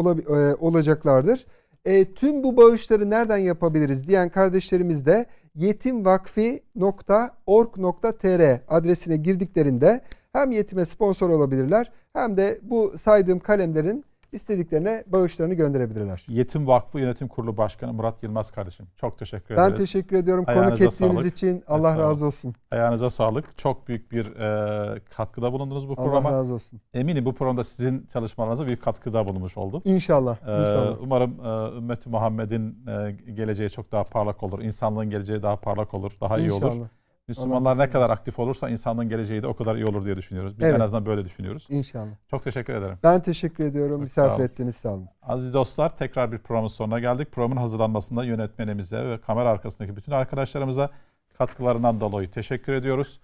olacaklardır. E, tüm bu bağışları nereden yapabiliriz diyen kardeşlerimiz de yetimvakfi.org.tr adresine girdiklerinde hem yetime sponsor olabilirler hem de bu saydığım kalemlerin istediklerine bağışlarını gönderebilirler. Yetim Vakfı Yönetim Kurulu Başkanı Murat Yılmaz kardeşim. Çok teşekkür ben ederiz. Ben teşekkür ediyorum Ayağınıza konuk ettiğiniz sağlık. için. Allah razı olsun. Ayağınıza sağlık. Çok büyük bir e, katkıda bulundunuz bu programa. Allah razı olsun. Eminim bu programda sizin çalışmalarınıza büyük katkıda bulunmuş oldum. İnşallah. E, inşallah. Umarım e, Ümmet-i Muhammed'in e, geleceği çok daha parlak olur. İnsanlığın geleceği daha parlak olur, daha iyi inşallah. olur. Müslümanlar ne kadar aktif olursa insanlığın geleceği de o kadar iyi olur diye düşünüyoruz. Biz evet. en azından böyle düşünüyoruz. İnşallah. Çok teşekkür ederim. Ben teşekkür ediyorum. Misafir ettiğiniz olun. Sağ olun. Aziz dostlar tekrar bir programın sonuna geldik. Programın hazırlanmasında yönetmenimize ve kamera arkasındaki bütün arkadaşlarımıza katkılarından dolayı teşekkür ediyoruz.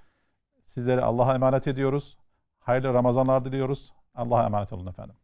Sizleri Allah'a emanet ediyoruz. Hayırlı Ramazanlar diliyoruz. Allah'a emanet olun efendim.